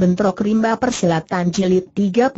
Bentrok Rimba Persilatan Jilid 30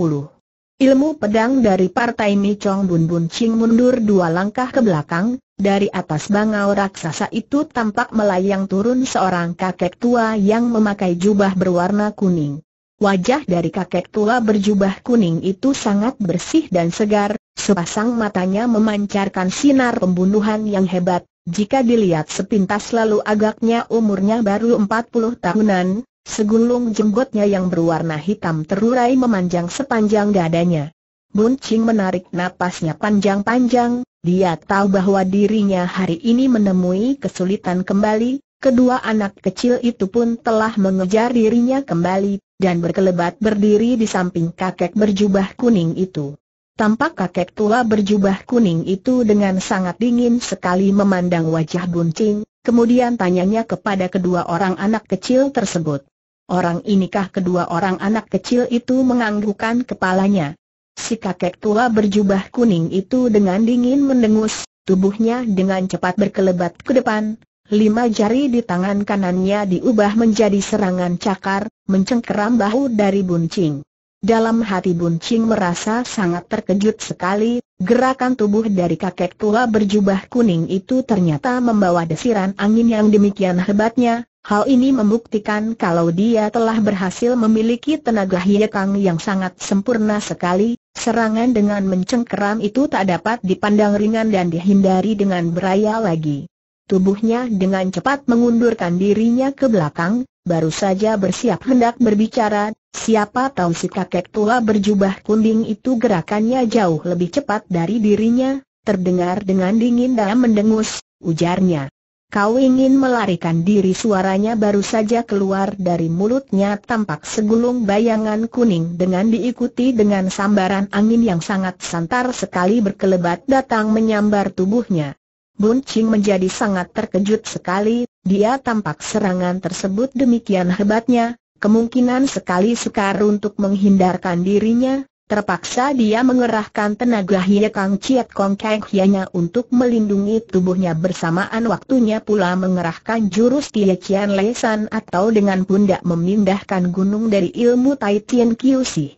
Ilmu pedang dari Partai Micong Bun Bun Ching mundur dua langkah ke belakang, dari atas bangau raksasa itu tampak melayang turun seorang kakek tua yang memakai jubah berwarna kuning. Wajah dari kakek tua berjubah kuning itu sangat bersih dan segar, sepasang matanya memancarkan sinar pembunuhan yang hebat, jika dilihat sepintas lalu agaknya umurnya baru 40 tahunan, segulung jenggotnya yang berwarna hitam terurai memanjang sepanjang dadanya. Buncing menarik napasnya panjang-panjang, dia tahu bahwa dirinya hari ini menemui kesulitan kembali, kedua anak kecil itu pun telah mengejar dirinya kembali, dan berkelebat berdiri di samping kakek berjubah kuning itu. Tampak kakek tua berjubah kuning itu dengan sangat dingin sekali memandang wajah Buncing, kemudian tanyanya kepada kedua orang anak kecil tersebut. Orang inikah kedua orang anak kecil itu menganggukkan kepalanya. Si kakek tua berjubah kuning itu dengan dingin mendengus, tubuhnya dengan cepat berkelebat ke depan, Lima jari di tangan kanannya diubah menjadi serangan cakar, mencengkeram bahu dari buncing. Dalam hati Buncing merasa sangat terkejut sekali, gerakan tubuh dari kakek tua berjubah kuning itu ternyata membawa desiran angin yang demikian hebatnya, hal ini membuktikan kalau dia telah berhasil memiliki tenaga hiekang yang sangat sempurna sekali, serangan dengan mencengkeram itu tak dapat dipandang ringan dan dihindari dengan beraya lagi. Tubuhnya dengan cepat mengundurkan dirinya ke belakang, baru saja bersiap hendak berbicara, Siapa tahu si kakek tua berjubah kuning itu gerakannya jauh lebih cepat dari dirinya, terdengar dengan dingin dan mendengus, ujarnya. Kau ingin melarikan diri suaranya baru saja keluar dari mulutnya tampak segulung bayangan kuning dengan diikuti dengan sambaran angin yang sangat santar sekali berkelebat datang menyambar tubuhnya. Bun Ching menjadi sangat terkejut sekali, dia tampak serangan tersebut demikian hebatnya, Kemungkinan sekali sukar untuk menghindarkan dirinya, terpaksa dia mengerahkan tenaga Hie Kang Chiat Kong Kang Hianya untuk melindungi tubuhnya bersamaan waktunya pula mengerahkan jurus Tia Chian Lesan atau dengan pundak memindahkan gunung dari ilmu Tai tian kiu si.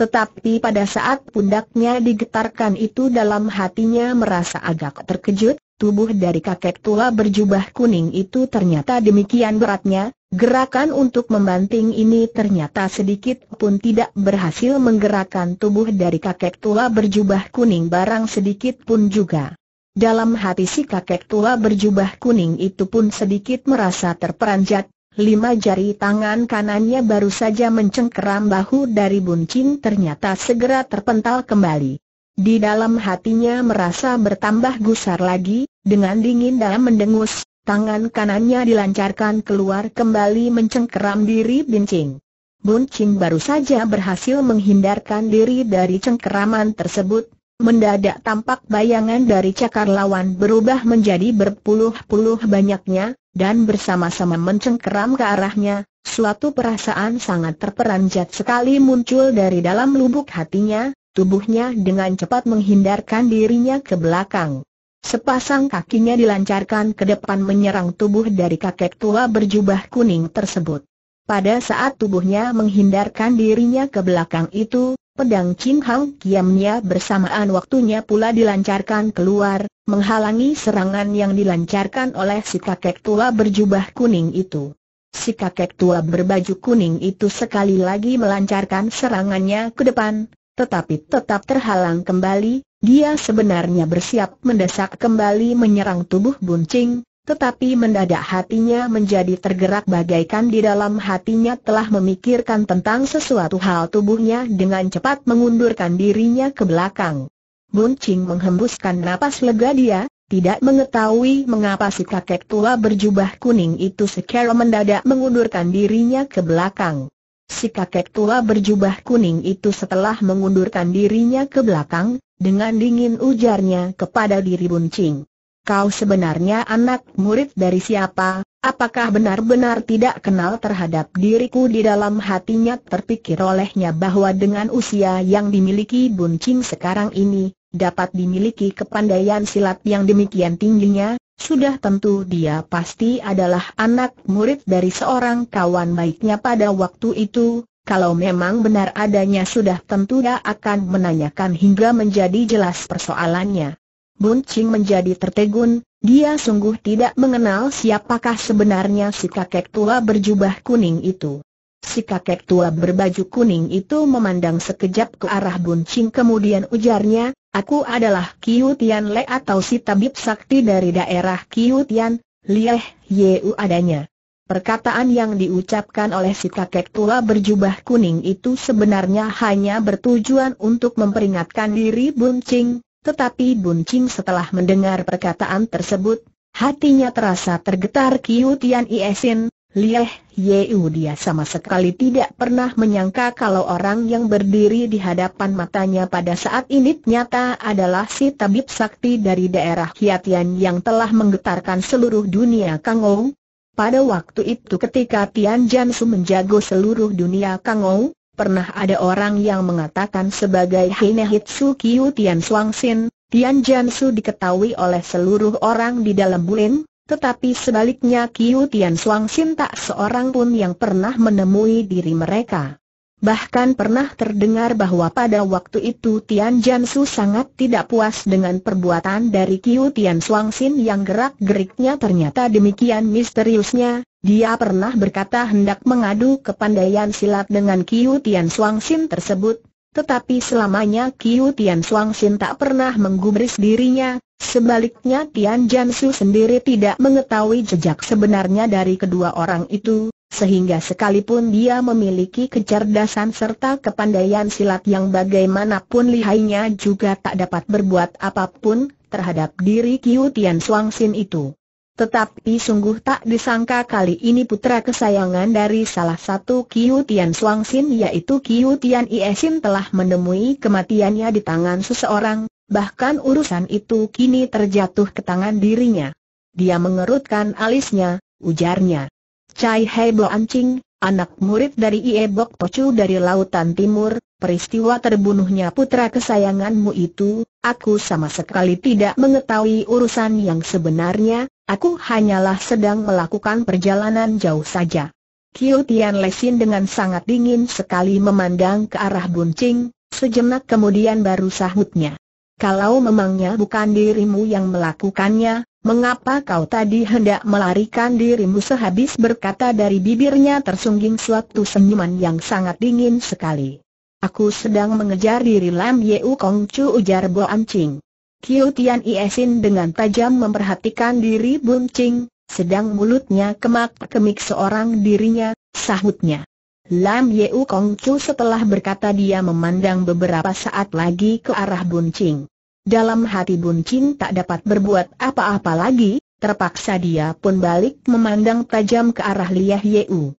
Tetapi pada saat pundaknya digetarkan itu dalam hatinya merasa agak terkejut, tubuh dari kakek tua berjubah kuning itu ternyata demikian beratnya, Gerakan untuk membanting ini ternyata sedikit pun tidak berhasil menggerakkan tubuh dari kakek tua berjubah kuning barang sedikit pun juga. Dalam hati si kakek tua berjubah kuning itu pun sedikit merasa terperanjat, lima jari tangan kanannya baru saja mencengkeram bahu dari buncing ternyata segera terpental kembali. Di dalam hatinya merasa bertambah gusar lagi, dengan dingin dan mendengus, Tangan kanannya dilancarkan keluar kembali mencengkeram diri Bincing. Buncing baru saja berhasil menghindarkan diri dari cengkeraman tersebut, mendadak tampak bayangan dari cakar lawan berubah menjadi berpuluh-puluh banyaknya, dan bersama-sama mencengkeram ke arahnya, suatu perasaan sangat terperanjat sekali muncul dari dalam lubuk hatinya, tubuhnya dengan cepat menghindarkan dirinya ke belakang. Sepasang kakinya dilancarkan ke depan menyerang tubuh dari kakek tua berjubah kuning tersebut. Pada saat tubuhnya menghindarkan dirinya ke belakang itu, pedang Chin Hang Kiamnya bersamaan waktunya pula dilancarkan keluar, menghalangi serangan yang dilancarkan oleh si kakek tua berjubah kuning itu. Si kakek tua berbaju kuning itu sekali lagi melancarkan serangannya ke depan, tetapi tetap terhalang kembali, dia sebenarnya bersiap mendesak kembali menyerang tubuh Buncing, tetapi mendadak hatinya menjadi tergerak bagaikan di dalam hatinya telah memikirkan tentang sesuatu hal tubuhnya dengan cepat mengundurkan dirinya ke belakang. Buncing menghembuskan napas lega dia, tidak mengetahui mengapa si kakek tua berjubah kuning itu secara mendadak mengundurkan dirinya ke belakang. Si kakek tua berjubah kuning itu setelah mengundurkan dirinya ke belakang, dengan dingin ujarnya kepada diri Buncing. Kau sebenarnya anak murid dari siapa? Apakah benar-benar tidak kenal terhadap diriku di dalam hatinya terpikir olehnya bahwa dengan usia yang dimiliki Buncing sekarang ini, dapat dimiliki kepandaian silat yang demikian tingginya, sudah tentu dia pasti adalah anak murid dari seorang kawan baiknya pada waktu itu, kalau memang benar adanya sudah tentu dia akan menanyakan hingga menjadi jelas persoalannya. Buncing menjadi tertegun, dia sungguh tidak mengenal siapakah sebenarnya si kakek tua berjubah kuning itu. Si kakek tua berbaju kuning itu memandang sekejap ke arah Buncing kemudian ujarnya, Aku adalah Kiu Tian Le atau si tabib sakti dari daerah Kiu Tian, Lieh Yeu adanya. Perkataan yang diucapkan oleh si kakek tua berjubah kuning itu sebenarnya hanya bertujuan untuk memperingatkan diri Bun Ching, tetapi Bun Ching setelah mendengar perkataan tersebut, hatinya terasa tergetar Kiu Tian Iesin, Lieh Yeu dia sama sekali tidak pernah menyangka kalau orang yang berdiri di hadapan matanya pada saat ini ternyata adalah si tabib sakti dari daerah Hiatian yang telah menggetarkan seluruh dunia Kangou, pada waktu itu ketika Tian Jansu menjago seluruh dunia Kangou, pernah ada orang yang mengatakan sebagai Hinehitsu Kiu Tian Suangsin, Tian Jansu diketahui oleh seluruh orang di dalam Bulin, tetapi sebaliknya Kiu Tian Suangsin tak seorang pun yang pernah menemui diri mereka. Bahkan pernah terdengar bahwa pada waktu itu Tian Jansu sangat tidak puas dengan perbuatan dari Kiu Tian Suangsin yang gerak-geriknya ternyata demikian misteriusnya. Dia pernah berkata hendak mengadu kepandaian silat dengan Kiu Tian Suangsin tersebut, tetapi selamanya Kiu Tian Suang Sin tak pernah menggubris dirinya, sebaliknya Tian Su sendiri tidak mengetahui jejak sebenarnya dari kedua orang itu, sehingga sekalipun dia memiliki kecerdasan serta kepandaian silat yang bagaimanapun lihainya juga tak dapat berbuat apapun terhadap diri Kiu Tian Suang Sin itu. Tetapi sungguh tak disangka kali ini putra kesayangan dari salah satu Kiu Tian Sin yaitu Kiu Tian Iesin telah menemui kematiannya di tangan seseorang, bahkan urusan itu kini terjatuh ke tangan dirinya. Dia mengerutkan alisnya, ujarnya. Cai Hei Bo anak murid dari Ie Bok Pocu dari Lautan Timur, peristiwa terbunuhnya putra kesayanganmu itu, Aku sama sekali tidak mengetahui urusan yang sebenarnya, aku hanyalah sedang melakukan perjalanan jauh saja. Kiu Tian Lesin dengan sangat dingin sekali memandang ke arah Buncing, sejenak kemudian baru sahutnya. Kalau memangnya bukan dirimu yang melakukannya, mengapa kau tadi hendak melarikan dirimu sehabis berkata dari bibirnya tersungging suatu senyuman yang sangat dingin sekali. Aku sedang mengejar diri Lam Yeu Kong Chu ujar Bo Ching. Kiu Tian Iesin dengan tajam memperhatikan diri Bun Ching, sedang mulutnya kemak-kemik seorang dirinya, sahutnya. Lam Yeu Kong Chu setelah berkata dia memandang beberapa saat lagi ke arah Bun Ching. Dalam hati Bun Ching tak dapat berbuat apa-apa lagi, terpaksa dia pun balik memandang tajam ke arah Liah Yeu.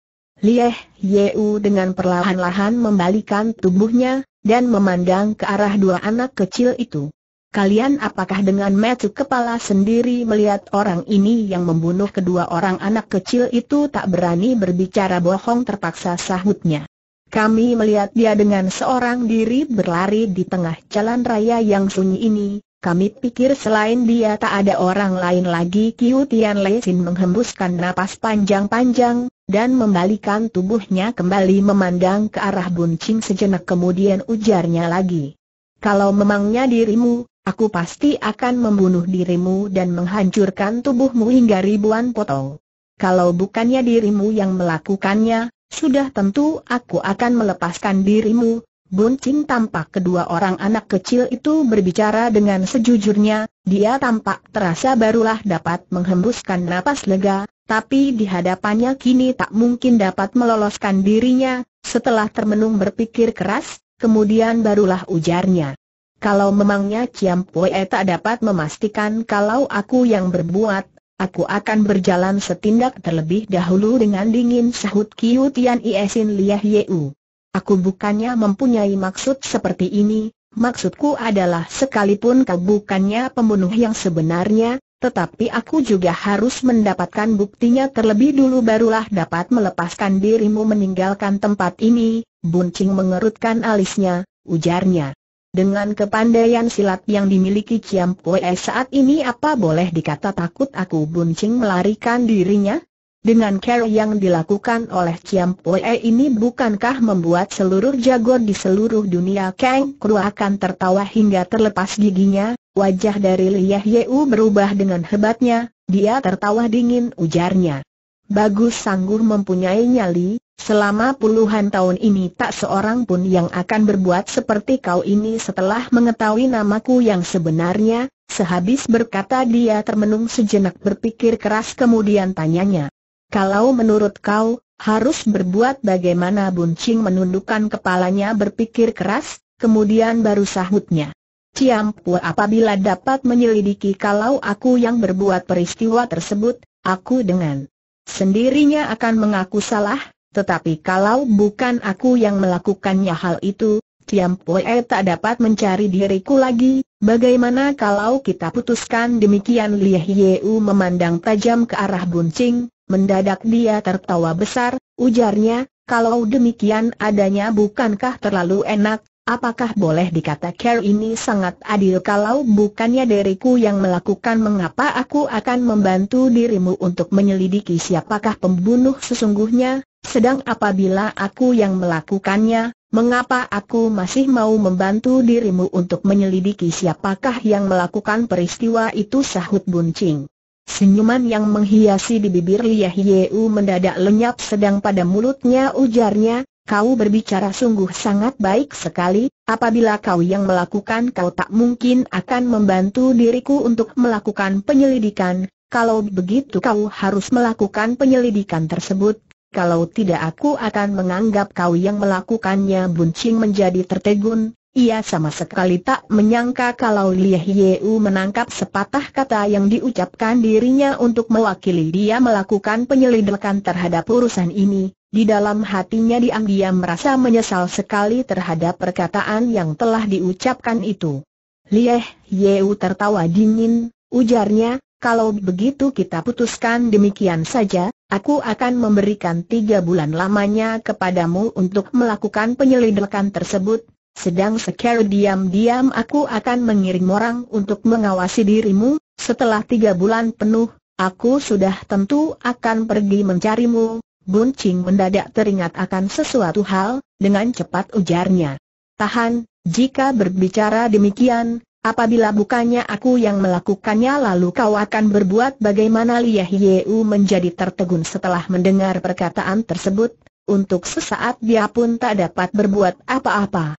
Lieh Yeu dengan perlahan-lahan membalikan tubuhnya, dan memandang ke arah dua anak kecil itu. Kalian apakah dengan metu kepala sendiri melihat orang ini yang membunuh kedua orang anak kecil itu tak berani berbicara bohong terpaksa sahutnya. Kami melihat dia dengan seorang diri berlari di tengah jalan raya yang sunyi ini, kami pikir selain dia tak ada orang lain lagi Kiu Tian Sin menghembuskan napas panjang-panjang, dan membalikan tubuhnya kembali memandang ke arah buncing sejenak kemudian ujarnya lagi. Kalau memangnya dirimu, aku pasti akan membunuh dirimu dan menghancurkan tubuhmu hingga ribuan potong. Kalau bukannya dirimu yang melakukannya, sudah tentu aku akan melepaskan dirimu. Buncing tampak kedua orang anak kecil itu berbicara dengan sejujurnya, dia tampak terasa barulah dapat menghembuskan napas lega, tapi di hadapannya kini tak mungkin dapat meloloskan dirinya, setelah termenung berpikir keras, kemudian barulah ujarnya. Kalau memangnya Ciam Pue tak dapat memastikan kalau aku yang berbuat, aku akan berjalan setindak terlebih dahulu dengan dingin sahut Kiu Tian Iesin Liah Yeu. Aku bukannya mempunyai maksud seperti ini, maksudku adalah sekalipun kau bukannya pembunuh yang sebenarnya, tetapi aku juga harus mendapatkan buktinya terlebih dulu barulah dapat melepaskan dirimu meninggalkan tempat ini, Buncing mengerutkan alisnya, ujarnya. Dengan kepandaian silat yang dimiliki Kiam Pue saat ini apa boleh dikata takut aku Buncing melarikan dirinya? Dengan care yang dilakukan oleh Kiam Pue ini bukankah membuat seluruh jago di seluruh dunia Kang Kru akan tertawa hingga terlepas giginya, Wajah dari Liah Yeu berubah dengan hebatnya, dia tertawa dingin ujarnya. Bagus sangguh mempunyai nyali, selama puluhan tahun ini tak seorang pun yang akan berbuat seperti kau ini setelah mengetahui namaku yang sebenarnya, sehabis berkata dia termenung sejenak berpikir keras kemudian tanyanya. Kalau menurut kau, harus berbuat bagaimana Buncing menundukkan kepalanya berpikir keras, kemudian baru sahutnya. Ciam Pua apabila dapat menyelidiki kalau aku yang berbuat peristiwa tersebut, aku dengan sendirinya akan mengaku salah, tetapi kalau bukan aku yang melakukannya hal itu, Ciam Pue eh, tak dapat mencari diriku lagi, bagaimana kalau kita putuskan demikian Lieh Yeu memandang tajam ke arah buncing, mendadak dia tertawa besar, ujarnya, kalau demikian adanya bukankah terlalu enak, Apakah boleh dikata care ini sangat adil kalau bukannya diriku yang melakukan mengapa aku akan membantu dirimu untuk menyelidiki siapakah pembunuh sesungguhnya, sedang apabila aku yang melakukannya, mengapa aku masih mau membantu dirimu untuk menyelidiki siapakah yang melakukan peristiwa itu sahut buncing. Senyuman yang menghiasi di bibir Liah Yeu mendadak lenyap sedang pada mulutnya ujarnya, kau berbicara sungguh sangat baik sekali, apabila kau yang melakukan kau tak mungkin akan membantu diriku untuk melakukan penyelidikan, kalau begitu kau harus melakukan penyelidikan tersebut, kalau tidak aku akan menganggap kau yang melakukannya buncing menjadi tertegun, ia sama sekali tak menyangka kalau Lieh Yeu menangkap sepatah kata yang diucapkan dirinya untuk mewakili dia melakukan penyelidikan terhadap urusan ini. Di dalam hatinya diam-diam merasa menyesal sekali terhadap perkataan yang telah diucapkan itu. Lieh Yeu tertawa dingin, ujarnya, kalau begitu kita putuskan demikian saja, Aku akan memberikan tiga bulan lamanya kepadamu untuk melakukan penyelidikan tersebut, sedang sekali diam-diam aku akan mengirim orang untuk mengawasi dirimu, setelah tiga bulan penuh, aku sudah tentu akan pergi mencarimu. Buncing mendadak teringat akan sesuatu hal, dengan cepat ujarnya. Tahan, jika berbicara demikian, apabila bukannya aku yang melakukannya lalu kau akan berbuat bagaimana Liah Yeu menjadi tertegun setelah mendengar perkataan tersebut, untuk sesaat dia pun tak dapat berbuat apa-apa.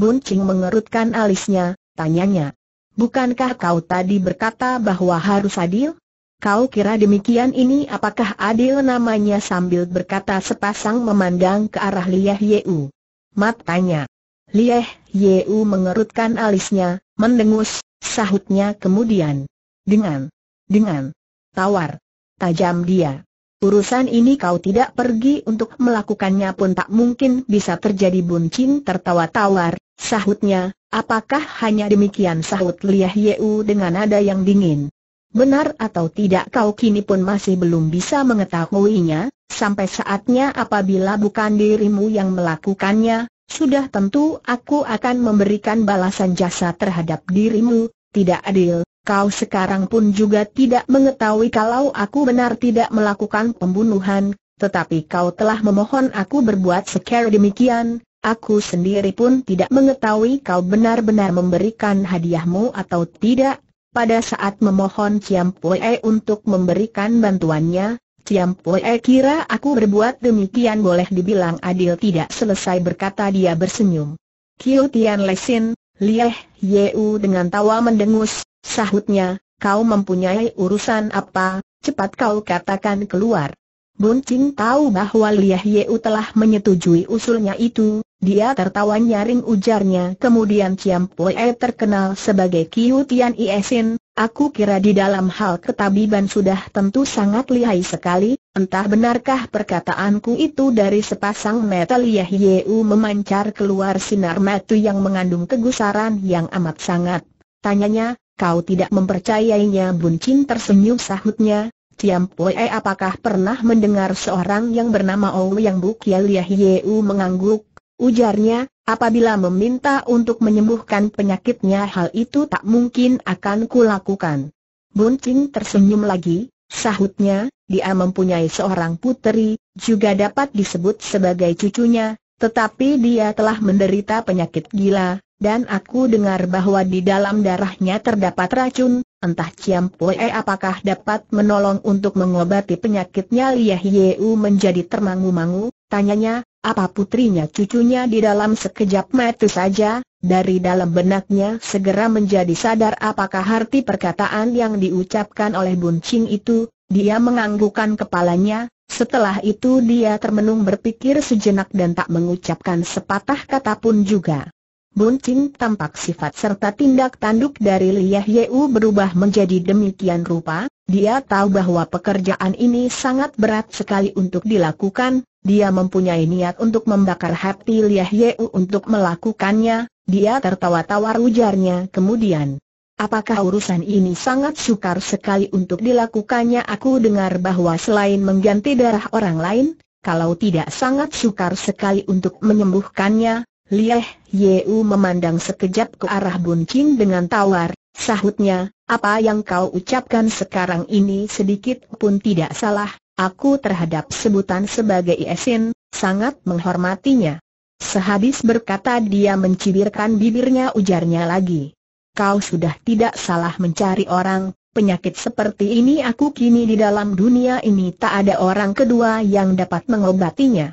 Bun Ching mengerutkan alisnya, tanyanya. Bukankah kau tadi berkata bahwa harus adil? Kau kira demikian ini apakah adil namanya sambil berkata sepasang memandang ke arah Lieh Yeu. Matanya. Lieh Yeu mengerutkan alisnya, mendengus, sahutnya kemudian. Dengan, dengan, tawar, tajam dia. Urusan ini kau tidak pergi untuk melakukannya pun tak mungkin bisa terjadi Buncing tertawa tawar, Sahutnya, apakah hanya demikian sahut Liah Yeu dengan nada yang dingin? Benar atau tidak kau kini pun masih belum bisa mengetahuinya, sampai saatnya apabila bukan dirimu yang melakukannya, sudah tentu aku akan memberikan balasan jasa terhadap dirimu, tidak adil, kau sekarang pun juga tidak mengetahui kalau aku benar tidak melakukan pembunuhan, tetapi kau telah memohon aku berbuat sekali demikian, Aku sendiri pun tidak mengetahui kau benar-benar memberikan hadiahmu atau tidak. Pada saat memohon Ciam Pue untuk memberikan bantuannya, Ciam Pue kira aku berbuat demikian boleh dibilang adil tidak selesai berkata dia bersenyum. Kiu Tian Lesin, Lieh Yeu dengan tawa mendengus, sahutnya, kau mempunyai urusan apa, cepat kau katakan keluar. Bun Ching tahu bahwa Lieh Yeu telah menyetujui usulnya itu, dia tertawa nyaring ujarnya kemudian Kiam Pue terkenal sebagai Kiu Tian Iesin, aku kira di dalam hal ketabiban sudah tentu sangat lihai sekali, entah benarkah perkataanku itu dari sepasang metal Liah Yeu memancar keluar sinar mata yang mengandung kegusaran yang amat sangat. Tanyanya, kau tidak mempercayainya Buncin tersenyum sahutnya, Tiam E, apakah pernah mendengar seorang yang bernama Ou Yang Bukia Liah Yeu mengangguk? Ujarnya, apabila meminta untuk menyembuhkan penyakitnya hal itu tak mungkin akan kulakukan. Buncing tersenyum lagi, sahutnya, dia mempunyai seorang putri, juga dapat disebut sebagai cucunya, tetapi dia telah menderita penyakit gila, dan aku dengar bahwa di dalam darahnya terdapat racun, entah Ciam Poe apakah dapat menolong untuk mengobati penyakitnya Liah Yeu menjadi termangu-mangu, tanyanya, apa putrinya cucunya di dalam sekejap mata saja, dari dalam benaknya segera menjadi sadar apakah arti perkataan yang diucapkan oleh Buncing itu, dia menganggukan kepalanya, setelah itu dia termenung berpikir sejenak dan tak mengucapkan sepatah kata pun juga. Buncing tampak sifat serta tindak tanduk dari Liah Yeu berubah menjadi demikian rupa, dia tahu bahwa pekerjaan ini sangat berat sekali untuk dilakukan, dia mempunyai niat untuk membakar hati Liah Yeu untuk melakukannya, dia tertawa-tawa ujarnya kemudian. Apakah urusan ini sangat sukar sekali untuk dilakukannya aku dengar bahwa selain mengganti darah orang lain, kalau tidak sangat sukar sekali untuk menyembuhkannya, Lieh Yeu memandang sekejap ke arah Buncing dengan tawar, sahutnya, apa yang kau ucapkan sekarang ini sedikit pun tidak salah, aku terhadap sebutan sebagai Esen sangat menghormatinya. Sehabis berkata dia mencibirkan bibirnya ujarnya lagi. Kau sudah tidak salah mencari orang, Penyakit seperti ini aku kini di dalam dunia ini tak ada orang kedua yang dapat mengobatinya.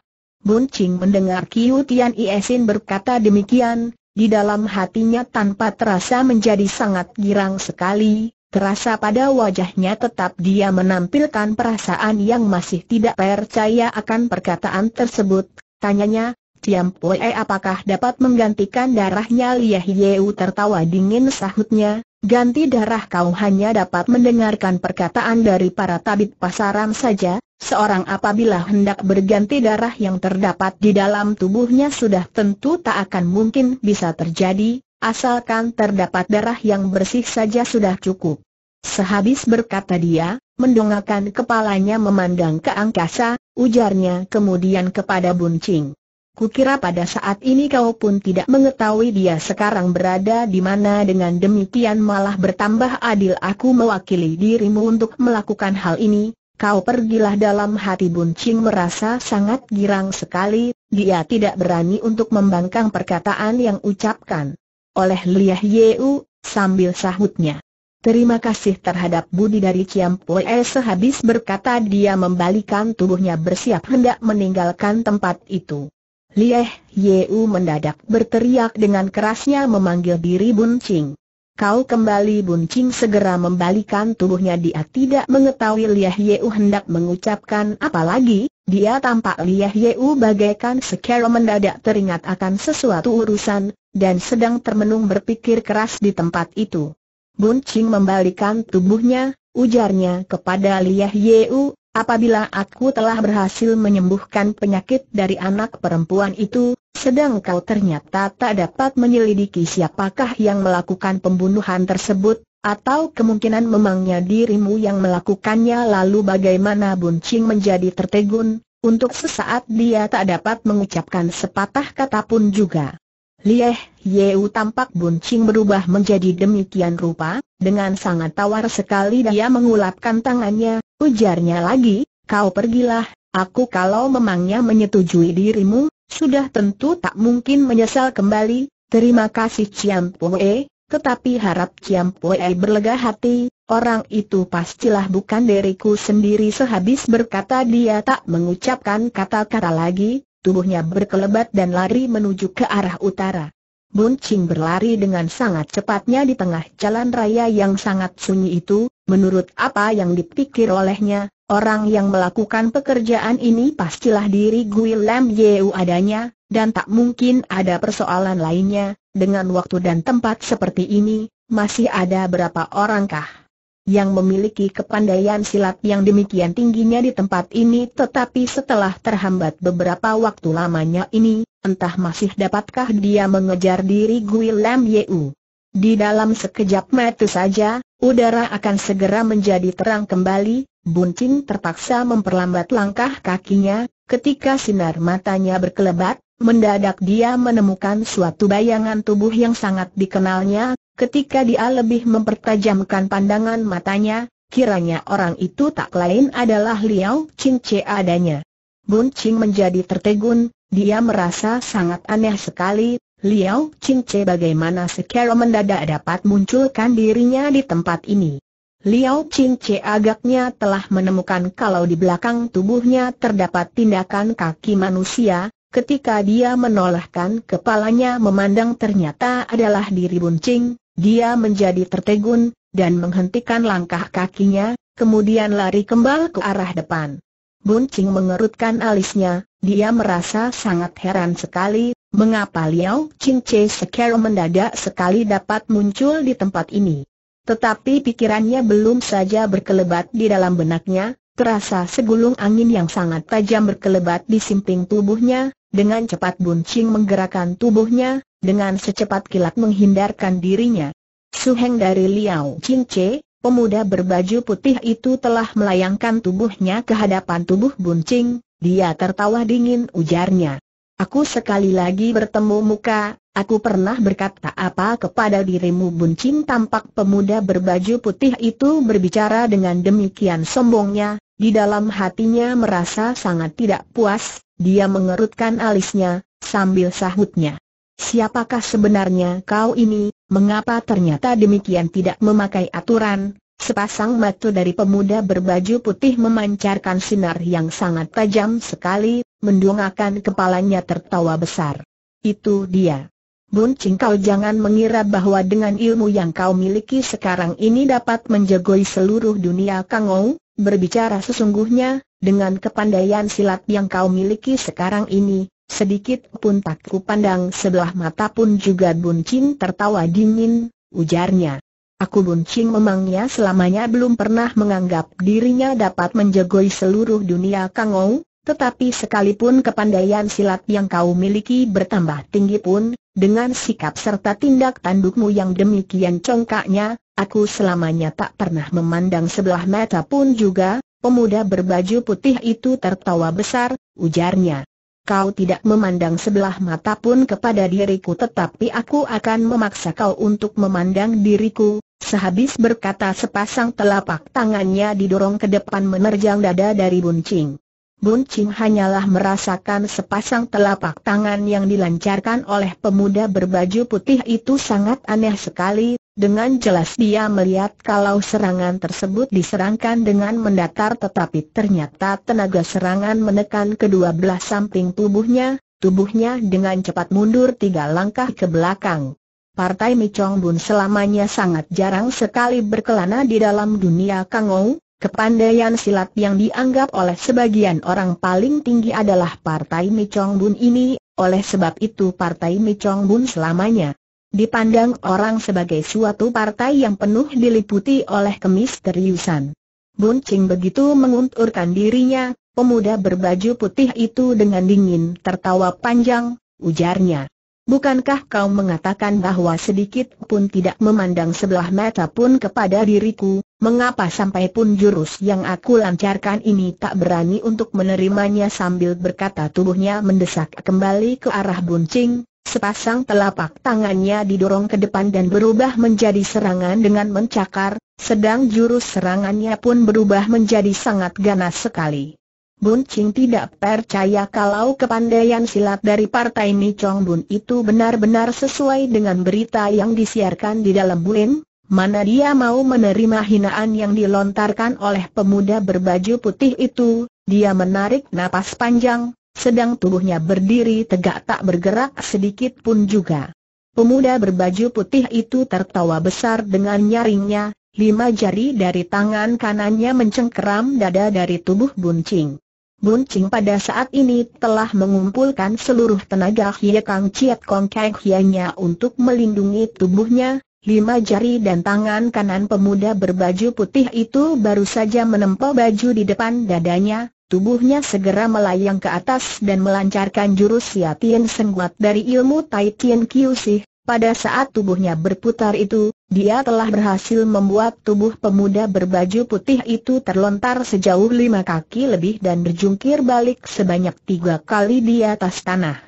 Bun Ching mendengar Kiu Tian Iesin berkata demikian, di dalam hatinya tanpa terasa menjadi sangat girang sekali, terasa pada wajahnya tetap dia menampilkan perasaan yang masih tidak percaya akan perkataan tersebut, tanyanya, Tiam Poe apakah dapat menggantikan darahnya Liah Hieu tertawa dingin sahutnya, ganti darah kau hanya dapat mendengarkan perkataan dari para tabib pasaran saja, seorang apabila hendak berganti darah yang terdapat di dalam tubuhnya sudah tentu tak akan mungkin bisa terjadi, asalkan terdapat darah yang bersih saja sudah cukup. Sehabis berkata dia, mendongakkan kepalanya memandang ke angkasa, ujarnya kemudian kepada Buncing. Kukira pada saat ini kau pun tidak mengetahui dia sekarang berada di mana dengan demikian malah bertambah adil aku mewakili dirimu untuk melakukan hal ini. Kau pergilah dalam hati Buncing merasa sangat girang sekali, dia tidak berani untuk membangkang perkataan yang ucapkan oleh Liah Yeu, sambil sahutnya. Terima kasih terhadap budi dari Ciam Poe sehabis berkata dia membalikan tubuhnya bersiap hendak meninggalkan tempat itu. Lieh, Yeu mendadak berteriak dengan kerasnya memanggil diri Bun Ching. Kau kembali Bun Ching segera membalikan tubuhnya dia tidak mengetahui Lieh Yeu hendak mengucapkan apa lagi, dia tampak Lieh Yeu bagaikan secara mendadak teringat akan sesuatu urusan, dan sedang termenung berpikir keras di tempat itu. Bun Ching membalikan tubuhnya, ujarnya kepada Lieh Yeu, Apabila aku telah berhasil menyembuhkan penyakit dari anak perempuan itu, sedang kau ternyata tak dapat menyelidiki siapakah yang melakukan pembunuhan tersebut, atau kemungkinan memangnya dirimu yang melakukannya lalu bagaimana buncing menjadi tertegun, untuk sesaat dia tak dapat mengucapkan sepatah kata pun juga. Lieh, Yeu tampak buncing berubah menjadi demikian rupa, dengan sangat tawar sekali dia mengulapkan tangannya, Ujarnya lagi, kau pergilah, aku kalau memangnya menyetujui dirimu, sudah tentu tak mungkin menyesal kembali, terima kasih Ciam Pue, tetapi harap Ciam Pue berlega hati, orang itu pastilah bukan diriku sendiri sehabis berkata dia tak mengucapkan kata-kata lagi, tubuhnya berkelebat dan lari menuju ke arah utara. Bun Ching berlari dengan sangat cepatnya di tengah jalan raya yang sangat sunyi itu, menurut apa yang dipikir olehnya, orang yang melakukan pekerjaan ini pastilah diri Gui Lam Yeu adanya, dan tak mungkin ada persoalan lainnya, dengan waktu dan tempat seperti ini, masih ada berapa orangkah yang memiliki kepandaian silat yang demikian tingginya di tempat ini tetapi setelah terhambat beberapa waktu lamanya ini, entah masih dapatkah dia mengejar diri Gui Lam Yeu. Di dalam sekejap mata saja, udara akan segera menjadi terang kembali, Buncing terpaksa memperlambat langkah kakinya, ketika sinar matanya berkelebat, Mendadak dia menemukan suatu bayangan tubuh yang sangat dikenalnya, Ketika dia lebih mempertajamkan pandangan matanya, kiranya orang itu tak lain adalah Liao Chin Che adanya. Bun Ching menjadi tertegun, dia merasa sangat aneh sekali, Liao Chin Che bagaimana secara mendadak dapat munculkan dirinya di tempat ini. Liao Chin Che agaknya telah menemukan kalau di belakang tubuhnya terdapat tindakan kaki manusia, ketika dia menolehkan kepalanya memandang ternyata adalah diri Bun Ching, dia menjadi tertegun, dan menghentikan langkah kakinya, kemudian lari kembali ke arah depan. Buncing mengerutkan alisnya, dia merasa sangat heran sekali, mengapa Liao Ching Che sekarang mendadak sekali dapat muncul di tempat ini. Tetapi pikirannya belum saja berkelebat di dalam benaknya, terasa segulung angin yang sangat tajam berkelebat di simping tubuhnya, dengan cepat Buncing menggerakkan tubuhnya, dengan secepat kilat menghindarkan dirinya. Suheng dari Liao Che, pemuda berbaju putih itu telah melayangkan tubuhnya ke hadapan tubuh Buncing, dia tertawa dingin ujarnya. Aku sekali lagi bertemu muka, aku pernah berkata apa kepada dirimu buncing tampak pemuda berbaju putih itu berbicara dengan demikian sombongnya, di dalam hatinya merasa sangat tidak puas, dia mengerutkan alisnya, sambil sahutnya. Siapakah sebenarnya kau ini, mengapa ternyata demikian tidak memakai aturan? Sepasang mata dari pemuda berbaju putih memancarkan sinar yang sangat tajam sekali, mendongakkan kepalanya tertawa besar. Itu dia. Buncing kau jangan mengira bahwa dengan ilmu yang kau miliki sekarang ini dapat menjegoi seluruh dunia Kang Kangou, berbicara sesungguhnya, dengan kepandaian silat yang kau miliki sekarang ini, sedikit pun tak pandang sebelah mata pun juga Buncing tertawa dingin, ujarnya. Aku Buncing memangnya selamanya belum pernah menganggap dirinya dapat menjegoi seluruh dunia Kang Kangou, tetapi sekalipun kepandaian silat yang kau miliki bertambah tinggi pun, dengan sikap serta tindak tandukmu yang demikian congkaknya, aku selamanya tak pernah memandang sebelah mata pun juga, pemuda berbaju putih itu tertawa besar, ujarnya. Kau tidak memandang sebelah mata pun kepada diriku tetapi aku akan memaksa kau untuk memandang diriku, sehabis berkata sepasang telapak tangannya didorong ke depan menerjang dada dari buncing. Bun Ching hanyalah merasakan sepasang telapak tangan yang dilancarkan oleh pemuda berbaju putih itu sangat aneh sekali, dengan jelas dia melihat kalau serangan tersebut diserangkan dengan mendatar tetapi ternyata tenaga serangan menekan kedua belah samping tubuhnya, tubuhnya dengan cepat mundur tiga langkah ke belakang. Partai Chong Bun selamanya sangat jarang sekali berkelana di dalam dunia Kangou, Kepandaian silat yang dianggap oleh sebagian orang paling tinggi adalah Partai Micong Bun ini, oleh sebab itu Partai Micong Bun selamanya dipandang orang sebagai suatu partai yang penuh diliputi oleh kemisteriusan. Bun Ching begitu mengunturkan dirinya, pemuda berbaju putih itu dengan dingin tertawa panjang, ujarnya. Bukankah kau mengatakan bahwa sedikit pun tidak memandang sebelah mata pun kepada diriku, mengapa sampai pun jurus yang aku lancarkan ini tak berani untuk menerimanya sambil berkata tubuhnya mendesak kembali ke arah buncing, sepasang telapak tangannya didorong ke depan dan berubah menjadi serangan dengan mencakar, sedang jurus serangannya pun berubah menjadi sangat ganas sekali. Bun Ching tidak percaya kalau kepandaian silat dari partai Mi Chong Bun itu benar-benar sesuai dengan berita yang disiarkan di dalam Bulim, mana dia mau menerima hinaan yang dilontarkan oleh pemuda berbaju putih itu, dia menarik napas panjang, sedang tubuhnya berdiri tegak tak bergerak sedikit pun juga. Pemuda berbaju putih itu tertawa besar dengan nyaringnya, lima jari dari tangan kanannya mencengkeram dada dari tubuh buncing. Buncing pada saat ini telah mengumpulkan seluruh tenaga Hie Kang Chiat Kong Kang Hianya untuk melindungi tubuhnya, Lima jari dan tangan kanan pemuda berbaju putih itu baru saja menempel baju di depan dadanya, tubuhnya segera melayang ke atas dan melancarkan jurus Yatian Sengguat dari ilmu Tai Tien Sih. Pada saat tubuhnya berputar itu, dia telah berhasil membuat tubuh pemuda berbaju putih itu terlontar sejauh lima kaki lebih dan berjungkir balik sebanyak tiga kali di atas tanah.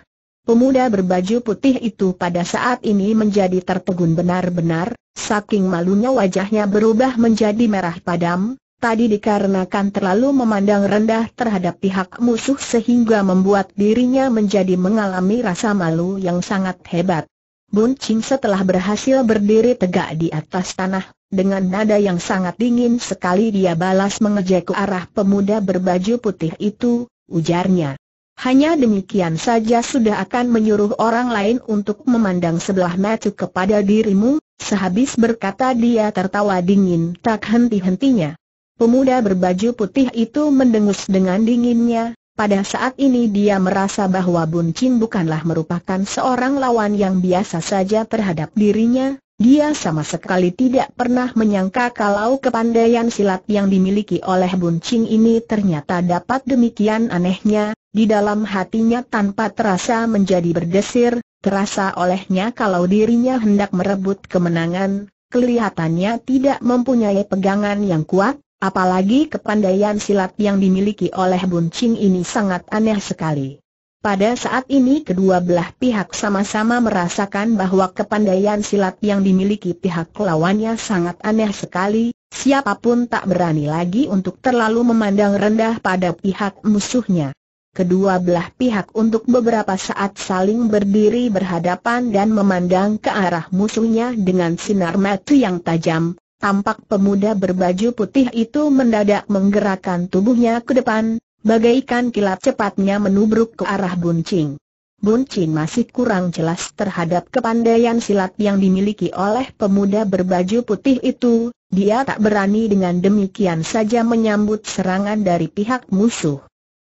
Pemuda berbaju putih itu pada saat ini menjadi tertegun benar-benar, saking malunya wajahnya berubah menjadi merah padam, tadi dikarenakan terlalu memandang rendah terhadap pihak musuh sehingga membuat dirinya menjadi mengalami rasa malu yang sangat hebat. Bun Ching setelah berhasil berdiri tegak di atas tanah, dengan nada yang sangat dingin sekali dia balas mengejek ke arah pemuda berbaju putih itu, ujarnya. Hanya demikian saja sudah akan menyuruh orang lain untuk memandang sebelah mata kepada dirimu, sehabis berkata dia tertawa dingin tak henti-hentinya. Pemuda berbaju putih itu mendengus dengan dinginnya, pada saat ini dia merasa bahwa Bun Chin bukanlah merupakan seorang lawan yang biasa saja terhadap dirinya, dia sama sekali tidak pernah menyangka kalau kepandaian silat yang dimiliki oleh Bun Chin ini ternyata dapat demikian anehnya, di dalam hatinya tanpa terasa menjadi berdesir, terasa olehnya kalau dirinya hendak merebut kemenangan, kelihatannya tidak mempunyai pegangan yang kuat, Apalagi kepandaian silat yang dimiliki oleh Bun Ching ini sangat aneh sekali. Pada saat ini kedua belah pihak sama-sama merasakan bahwa kepandaian silat yang dimiliki pihak lawannya sangat aneh sekali, siapapun tak berani lagi untuk terlalu memandang rendah pada pihak musuhnya. Kedua belah pihak untuk beberapa saat saling berdiri berhadapan dan memandang ke arah musuhnya dengan sinar mata yang tajam, Tampak pemuda berbaju putih itu mendadak menggerakkan tubuhnya ke depan, bagaikan kilat cepatnya menubruk ke arah Buncing. Buncing masih kurang jelas terhadap kepandaian silat yang dimiliki oleh pemuda berbaju putih itu, dia tak berani dengan demikian saja menyambut serangan dari pihak musuh.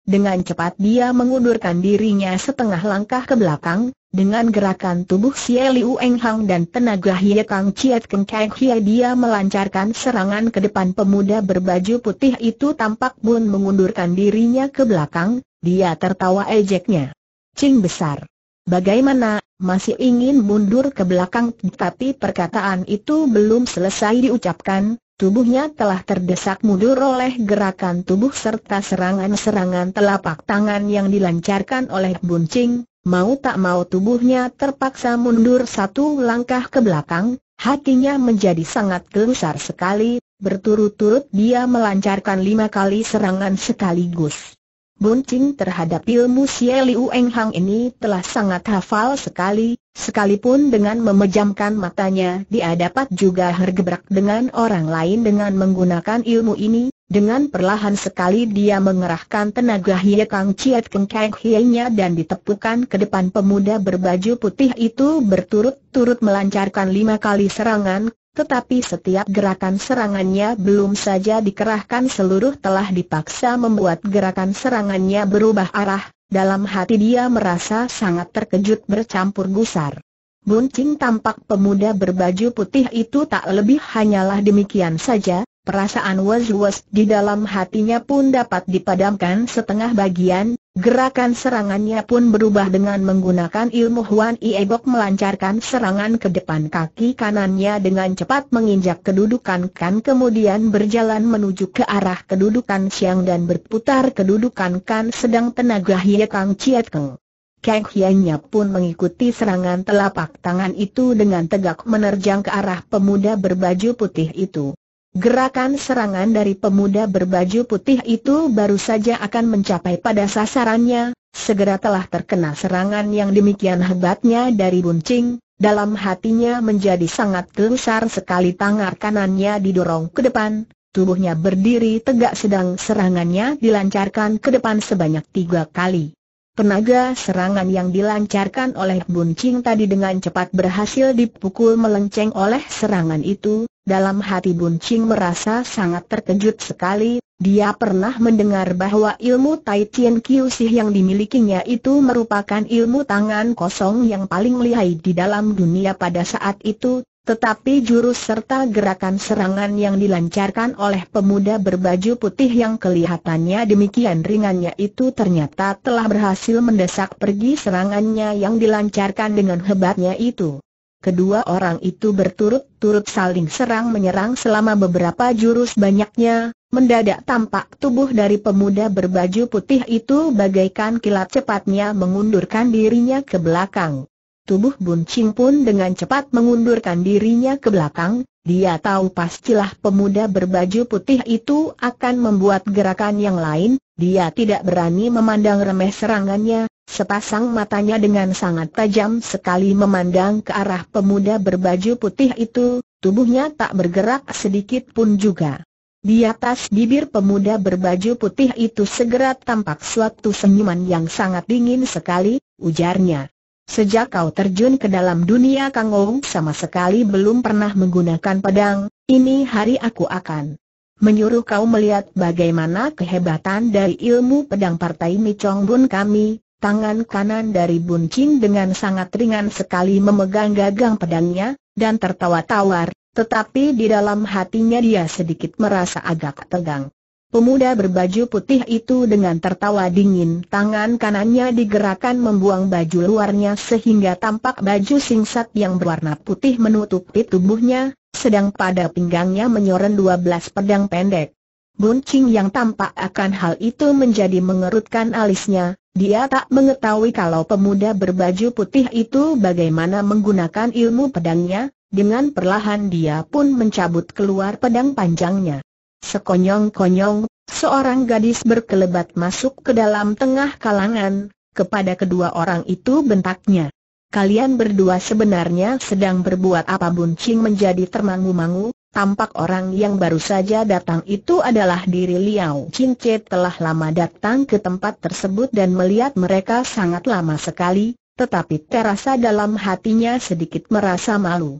Dengan cepat dia mengundurkan dirinya setengah langkah ke belakang, dengan gerakan tubuh Xie Liu Hang dan tenaga Hie Kang Chiat Keng Hie dia melancarkan serangan ke depan pemuda berbaju putih itu tampak pun mengundurkan dirinya ke belakang, dia tertawa ejeknya. Cing besar. Bagaimana, masih ingin mundur ke belakang tetapi perkataan itu belum selesai diucapkan, Tubuhnya telah terdesak mundur oleh gerakan tubuh serta serangan-serangan telapak tangan yang dilancarkan oleh Buncing, mau tak mau tubuhnya terpaksa mundur satu langkah ke belakang, hatinya menjadi sangat gelusar sekali, berturut-turut dia melancarkan lima kali serangan sekaligus. Bunting terhadap ilmu Xie Liu Eng Hang ini telah sangat hafal sekali, sekalipun dengan memejamkan matanya dia dapat juga hergebrak dengan orang lain dengan menggunakan ilmu ini, dengan perlahan sekali dia mengerahkan tenaga Hie Kang Chiat Keng Kang Hie-nya dan ditepukan ke depan pemuda berbaju putih itu berturut-turut melancarkan lima kali serangan, tetapi setiap gerakan serangannya belum saja dikerahkan seluruh telah dipaksa membuat gerakan serangannya berubah arah, dalam hati dia merasa sangat terkejut bercampur gusar. Buncing tampak pemuda berbaju putih itu tak lebih hanyalah demikian saja, perasaan was-was di dalam hatinya pun dapat dipadamkan setengah bagian, Gerakan serangannya pun berubah dengan menggunakan ilmu Huan Iebok melancarkan serangan ke depan kaki kanannya dengan cepat menginjak kedudukan Kan kemudian berjalan menuju ke arah kedudukan Siang dan berputar kedudukan Kan sedang tenaga Hie Kang Chiet Keng. Kang Hiannya pun mengikuti serangan telapak tangan itu dengan tegak menerjang ke arah pemuda berbaju putih itu. Gerakan serangan dari pemuda berbaju putih itu baru saja akan mencapai pada sasarannya, segera telah terkena serangan yang demikian hebatnya dari buncing, dalam hatinya menjadi sangat gelusar sekali tangan kanannya didorong ke depan, tubuhnya berdiri tegak sedang serangannya dilancarkan ke depan sebanyak tiga kali. Tenaga serangan yang dilancarkan oleh Bun Ching tadi dengan cepat berhasil dipukul melenceng oleh serangan itu, dalam hati Bun Ching merasa sangat terkejut sekali, dia pernah mendengar bahwa ilmu Tai Chien Kiu Sih yang dimilikinya itu merupakan ilmu tangan kosong yang paling lihai di dalam dunia pada saat itu, tetapi jurus serta gerakan serangan yang dilancarkan oleh pemuda berbaju putih yang kelihatannya demikian ringannya itu ternyata telah berhasil mendesak pergi serangannya yang dilancarkan dengan hebatnya itu. Kedua orang itu berturut-turut saling serang menyerang selama beberapa jurus banyaknya, mendadak tampak tubuh dari pemuda berbaju putih itu bagaikan kilat cepatnya mengundurkan dirinya ke belakang. Tubuh buncing pun dengan cepat mengundurkan dirinya ke belakang, dia tahu pastilah pemuda berbaju putih itu akan membuat gerakan yang lain, dia tidak berani memandang remeh serangannya, sepasang matanya dengan sangat tajam sekali memandang ke arah pemuda berbaju putih itu, tubuhnya tak bergerak sedikit pun juga. Di atas bibir pemuda berbaju putih itu segera tampak suatu senyuman yang sangat dingin sekali, ujarnya. Sejak kau terjun ke dalam dunia Kang Ong sama sekali belum pernah menggunakan pedang, ini hari aku akan menyuruh kau melihat bagaimana kehebatan dari ilmu pedang partai Micong Bun kami. Tangan kanan dari Bun dengan sangat ringan sekali memegang gagang pedangnya, dan tertawa tawar, tetapi di dalam hatinya dia sedikit merasa agak tegang. Pemuda berbaju putih itu dengan tertawa dingin tangan kanannya digerakkan membuang baju luarnya sehingga tampak baju singsat yang berwarna putih menutupi tubuhnya, sedang pada pinggangnya menyoren 12 pedang pendek. Buncing yang tampak akan hal itu menjadi mengerutkan alisnya, dia tak mengetahui kalau pemuda berbaju putih itu bagaimana menggunakan ilmu pedangnya, dengan perlahan dia pun mencabut keluar pedang panjangnya. Sekonyong-konyong, seorang gadis berkelebat masuk ke dalam tengah kalangan, kepada kedua orang itu bentaknya. Kalian berdua sebenarnya sedang berbuat apa buncing menjadi termangu-mangu, tampak orang yang baru saja datang itu adalah diri Liao Cince telah lama datang ke tempat tersebut dan melihat mereka sangat lama sekali, tetapi terasa dalam hatinya sedikit merasa malu.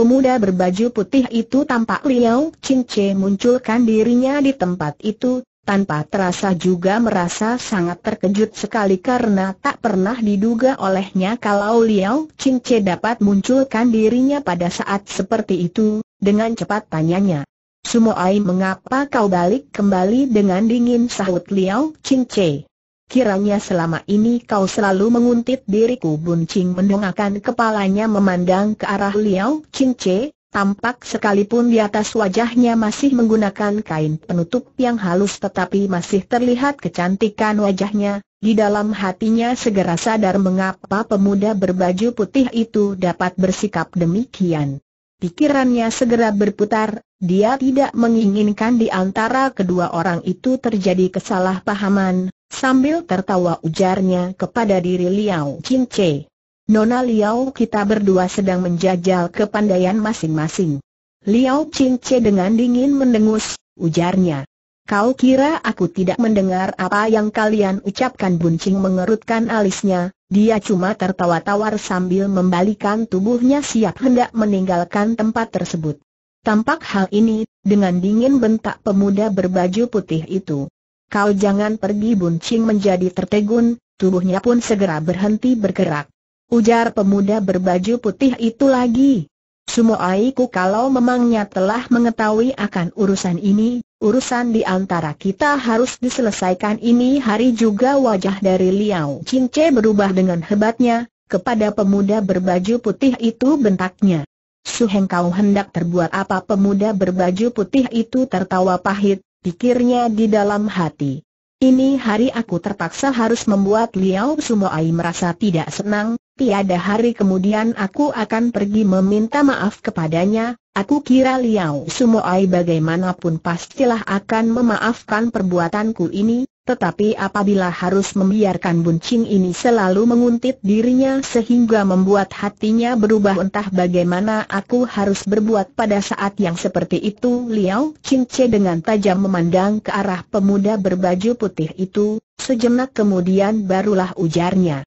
Pemuda berbaju putih itu tampak Liao Cince munculkan dirinya di tempat itu, tanpa terasa juga merasa sangat terkejut sekali karena tak pernah diduga olehnya kalau Liao Cince dapat munculkan dirinya pada saat seperti itu, dengan cepat tanyanya. Sumoai mengapa kau balik kembali dengan dingin sahut Liao Cince? Kiranya selama ini kau selalu menguntit diriku Bun Ching mendongakkan kepalanya memandang ke arah Liao Ching Che, tampak sekalipun di atas wajahnya masih menggunakan kain penutup yang halus tetapi masih terlihat kecantikan wajahnya, di dalam hatinya segera sadar mengapa pemuda berbaju putih itu dapat bersikap demikian. Pikirannya segera berputar, dia tidak menginginkan di antara kedua orang itu terjadi kesalahpahaman, Sambil tertawa ujarnya kepada diri Liao Che. Nona Liao kita berdua sedang menjajal kepandaian masing-masing. Liao Che dengan dingin mendengus, ujarnya. Kau kira aku tidak mendengar apa yang kalian ucapkan Buncing mengerutkan alisnya, dia cuma tertawa tawar sambil membalikan tubuhnya siap hendak meninggalkan tempat tersebut. Tampak hal ini, dengan dingin bentak pemuda berbaju putih itu. Kau jangan pergi buncing menjadi tertegun, tubuhnya pun segera berhenti bergerak. Ujar pemuda berbaju putih itu lagi. Semua Aiku kalau memangnya telah mengetahui akan urusan ini, urusan di antara kita harus diselesaikan ini hari juga wajah dari Liao Cince berubah dengan hebatnya, kepada pemuda berbaju putih itu bentaknya. Suheng kau hendak terbuat apa pemuda berbaju putih itu tertawa pahit, pikirnya di dalam hati. Ini hari aku terpaksa harus membuat Liao Sumoai merasa tidak senang, tiada hari kemudian aku akan pergi meminta maaf kepadanya, aku kira Liao Sumoai bagaimanapun pastilah akan memaafkan perbuatanku ini, tetapi apabila harus membiarkan buncing ini selalu menguntit dirinya sehingga membuat hatinya berubah entah bagaimana aku harus berbuat pada saat yang seperti itu Liao Cince dengan tajam memandang ke arah pemuda berbaju putih itu, sejenak kemudian barulah ujarnya.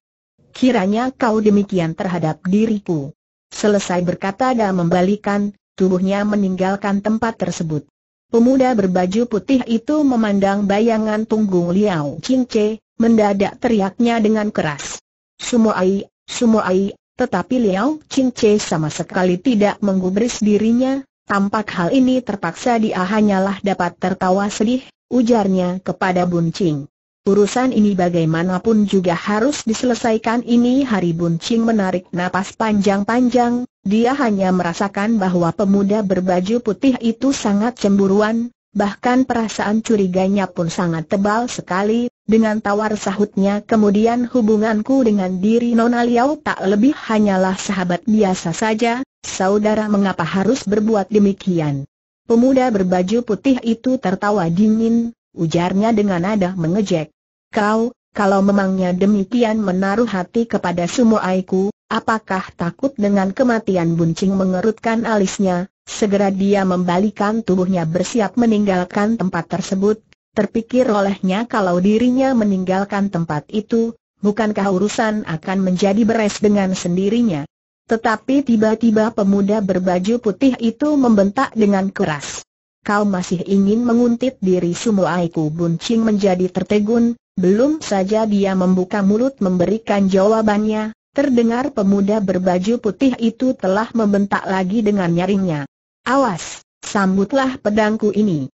Kiranya kau demikian terhadap diriku. Selesai berkata dan membalikan, tubuhnya meninggalkan tempat tersebut. Pemuda berbaju putih itu memandang bayangan punggung Liao Cince, mendadak teriaknya dengan keras. "Semua semua ai, tetapi Liao Cince sama sekali tidak menggubris dirinya, tampak hal ini terpaksa dia hanyalah dapat tertawa sedih, ujarnya kepada Buncing. Urusan ini bagaimanapun juga harus diselesaikan ini hari Buncing menarik napas panjang-panjang, dia hanya merasakan bahwa pemuda berbaju putih itu sangat cemburuan, bahkan perasaan curiganya pun sangat tebal sekali, dengan tawar sahutnya kemudian hubunganku dengan diri Nona Liao tak lebih hanyalah sahabat biasa saja, saudara mengapa harus berbuat demikian? Pemuda berbaju putih itu tertawa dingin, ujarnya dengan nada mengejek. Kau, kalau memangnya demikian menaruh hati kepada semua aku, Apakah takut dengan kematian Buncing mengerutkan alisnya, segera dia membalikan tubuhnya bersiap meninggalkan tempat tersebut, terpikir olehnya kalau dirinya meninggalkan tempat itu, bukankah urusan akan menjadi beres dengan sendirinya. Tetapi tiba-tiba pemuda berbaju putih itu membentak dengan keras. Kau masih ingin menguntit diri Sumuaiku Buncing menjadi tertegun, belum saja dia membuka mulut memberikan jawabannya, Terdengar pemuda berbaju putih itu telah membentak lagi dengan nyaringnya. Awas, sambutlah pedangku ini.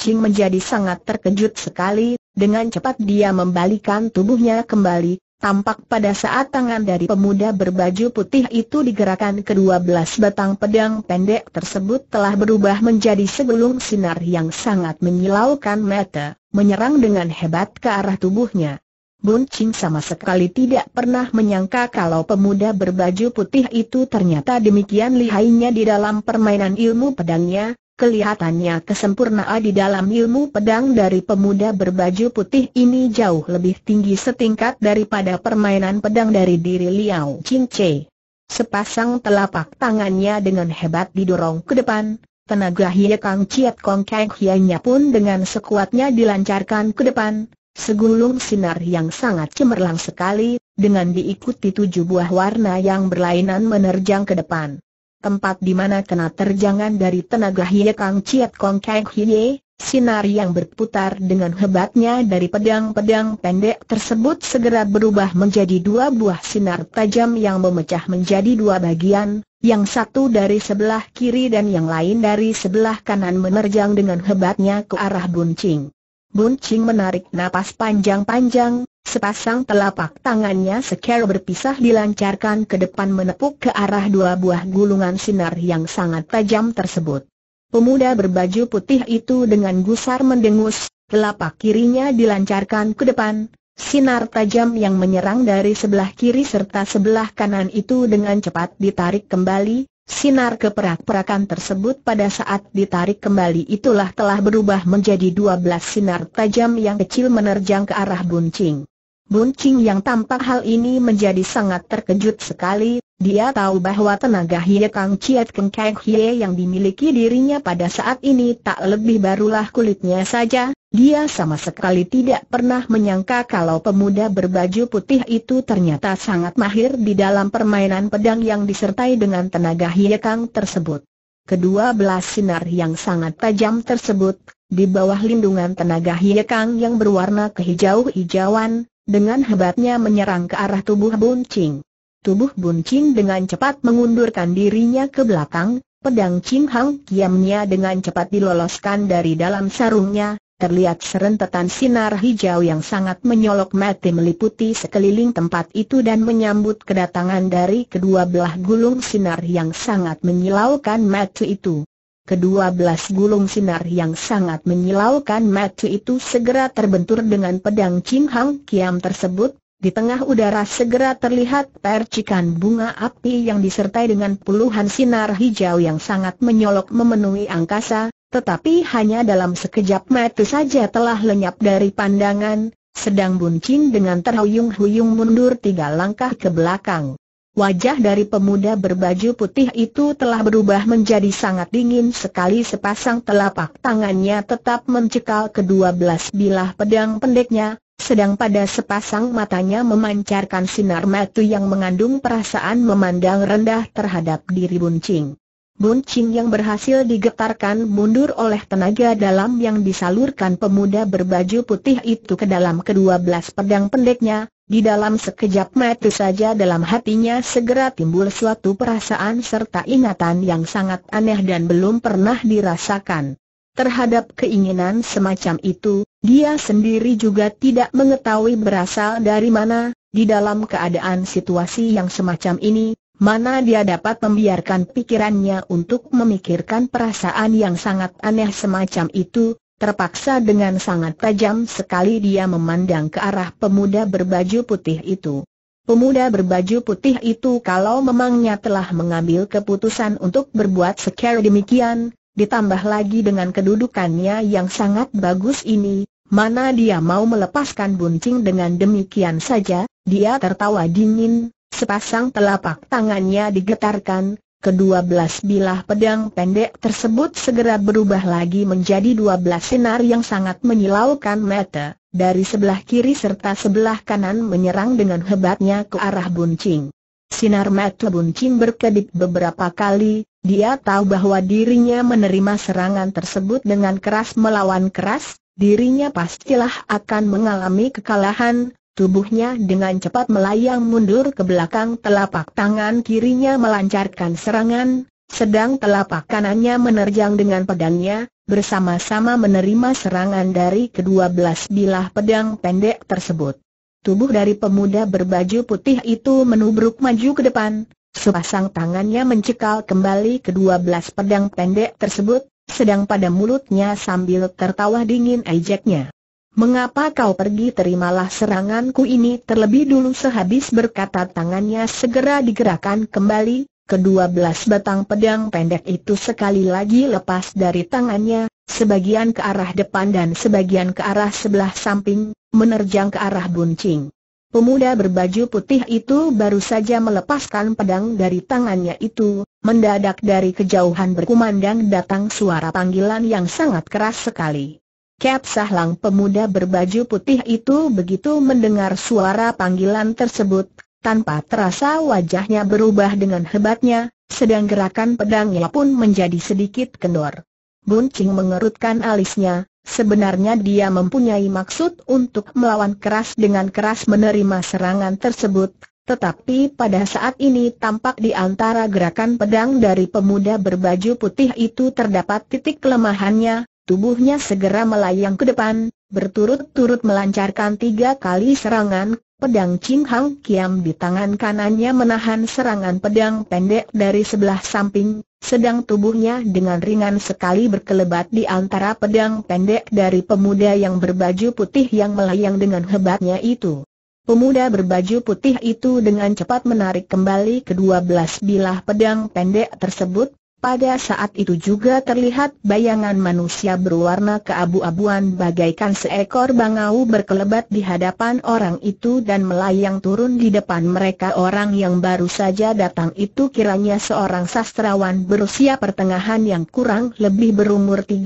Ching menjadi sangat terkejut sekali, dengan cepat dia membalikan tubuhnya kembali, Tampak pada saat tangan dari pemuda berbaju putih itu digerakkan ke belas batang pedang pendek tersebut telah berubah menjadi segelung sinar yang sangat menyilaukan mata, menyerang dengan hebat ke arah tubuhnya. Bun Ching sama sekali tidak pernah menyangka kalau pemuda berbaju putih itu ternyata demikian lihainya di dalam permainan ilmu pedangnya, kelihatannya kesempurnaan di dalam ilmu pedang dari pemuda berbaju putih ini jauh lebih tinggi setingkat daripada permainan pedang dari diri Liao Ching Che. Sepasang telapak tangannya dengan hebat didorong ke depan, Tenaga Hie Kang Chiat Kong Kang Hianya pun dengan sekuatnya dilancarkan ke depan, Segulung sinar yang sangat cemerlang sekali, dengan diikuti tujuh buah warna yang berlainan menerjang ke depan. Tempat di mana kena terjangan dari tenaga Hie Kang Chiat Kong Kang Hie, sinar yang berputar dengan hebatnya dari pedang-pedang pendek tersebut segera berubah menjadi dua buah sinar tajam yang memecah menjadi dua bagian, yang satu dari sebelah kiri dan yang lain dari sebelah kanan menerjang dengan hebatnya ke arah Buncing. Buncing menarik napas panjang-panjang, sepasang telapak tangannya secara berpisah dilancarkan ke depan menepuk ke arah dua buah gulungan sinar yang sangat tajam tersebut. Pemuda berbaju putih itu dengan gusar mendengus, telapak kirinya dilancarkan ke depan, sinar tajam yang menyerang dari sebelah kiri serta sebelah kanan itu dengan cepat ditarik kembali, Sinar keperak-perakan tersebut pada saat ditarik kembali itulah telah berubah menjadi dua belas sinar tajam yang kecil menerjang ke arah Buncing. Buncing yang tampak hal ini menjadi sangat terkejut sekali, dia tahu bahwa tenaga Hie Kang Chiat Keng Kek Hie yang dimiliki dirinya pada saat ini tak lebih barulah kulitnya saja, dia sama sekali tidak pernah menyangka kalau pemuda berbaju putih itu ternyata sangat mahir di dalam permainan pedang yang disertai dengan tenaga Hie Kang tersebut. Kedua belas sinar yang sangat tajam tersebut, di bawah lindungan tenaga Hie Kang yang berwarna kehijau-hijauan, dengan hebatnya menyerang ke arah tubuh Bun Ching. Tubuh Bun Qing dengan cepat mengundurkan dirinya ke belakang, pedang Qing Hang Kiamnya dengan cepat diloloskan dari dalam sarungnya, terlihat serentetan sinar hijau yang sangat menyolok mati meliputi sekeliling tempat itu dan menyambut kedatangan dari kedua belah gulung sinar yang sangat menyilaukan mati itu. Kedua belas gulung sinar yang sangat menyilaukan mati itu segera terbentur dengan pedang Qing Hang Kiam tersebut, di tengah udara segera terlihat percikan bunga api yang disertai dengan puluhan sinar hijau yang sangat menyolok memenuhi angkasa, tetapi hanya dalam sekejap mata saja telah lenyap dari pandangan, sedang buncing dengan terhuyung-huyung mundur tiga langkah ke belakang. Wajah dari pemuda berbaju putih itu telah berubah menjadi sangat dingin sekali sepasang telapak tangannya tetap mencekal kedua belas bilah pedang pendeknya, sedang pada sepasang matanya memancarkan sinar matu yang mengandung perasaan memandang rendah terhadap diri buncing. Buncing yang berhasil digetarkan mundur oleh tenaga dalam yang disalurkan pemuda berbaju putih itu ke dalam kedua belas pedang pendeknya, di dalam sekejap mata saja dalam hatinya segera timbul suatu perasaan serta ingatan yang sangat aneh dan belum pernah dirasakan. Terhadap keinginan semacam itu, dia sendiri juga tidak mengetahui berasal dari mana, di dalam keadaan situasi yang semacam ini, mana dia dapat membiarkan pikirannya untuk memikirkan perasaan yang sangat aneh semacam itu, terpaksa dengan sangat tajam sekali dia memandang ke arah pemuda berbaju putih itu. Pemuda berbaju putih itu kalau memangnya telah mengambil keputusan untuk berbuat sekali demikian, ditambah lagi dengan kedudukannya yang sangat bagus ini, mana dia mau melepaskan buncing dengan demikian saja, dia tertawa dingin, sepasang telapak tangannya digetarkan, kedua belas bilah pedang pendek tersebut segera berubah lagi menjadi dua belas sinar yang sangat menyilaukan mata, dari sebelah kiri serta sebelah kanan menyerang dengan hebatnya ke arah buncing. Sinar mata buncing berkedip beberapa kali, dia tahu bahwa dirinya menerima serangan tersebut dengan keras melawan keras, dirinya pastilah akan mengalami kekalahan, tubuhnya dengan cepat melayang mundur ke belakang telapak tangan kirinya melancarkan serangan, sedang telapak kanannya menerjang dengan pedangnya, bersama-sama menerima serangan dari kedua belas bilah pedang pendek tersebut. Tubuh dari pemuda berbaju putih itu menubruk maju ke depan, sepasang tangannya mencekal kembali kedua belas pedang pendek tersebut, sedang pada mulutnya sambil tertawa dingin ejeknya. Mengapa kau pergi terimalah seranganku ini terlebih dulu sehabis berkata tangannya segera digerakkan kembali, kedua belas batang pedang pendek itu sekali lagi lepas dari tangannya, sebagian ke arah depan dan sebagian ke arah sebelah samping, menerjang ke arah buncing. Pemuda berbaju putih itu baru saja melepaskan pedang dari tangannya itu, mendadak dari kejauhan berkumandang datang suara panggilan yang sangat keras sekali. Kep Sahlang pemuda berbaju putih itu begitu mendengar suara panggilan tersebut, tanpa terasa wajahnya berubah dengan hebatnya, sedang gerakan pedangnya pun menjadi sedikit kendor. Bun Ching mengerutkan alisnya, sebenarnya dia mempunyai maksud untuk melawan keras dengan keras menerima serangan tersebut, tetapi pada saat ini tampak di antara gerakan pedang dari pemuda berbaju putih itu terdapat titik kelemahannya, tubuhnya segera melayang ke depan, berturut-turut melancarkan tiga kali serangan, pedang Ching Hang Kiam di tangan kanannya menahan serangan pedang pendek dari sebelah samping, sedang tubuhnya dengan ringan sekali berkelebat di antara pedang pendek dari pemuda yang berbaju putih yang melayang dengan hebatnya itu. Pemuda berbaju putih itu dengan cepat menarik kembali kedua belas bilah pedang pendek tersebut, pada saat itu juga terlihat bayangan manusia berwarna keabu-abuan bagaikan seekor bangau berkelebat di hadapan orang itu dan melayang turun di depan mereka orang yang baru saja datang itu kiranya seorang sastrawan berusia pertengahan yang kurang lebih berumur 30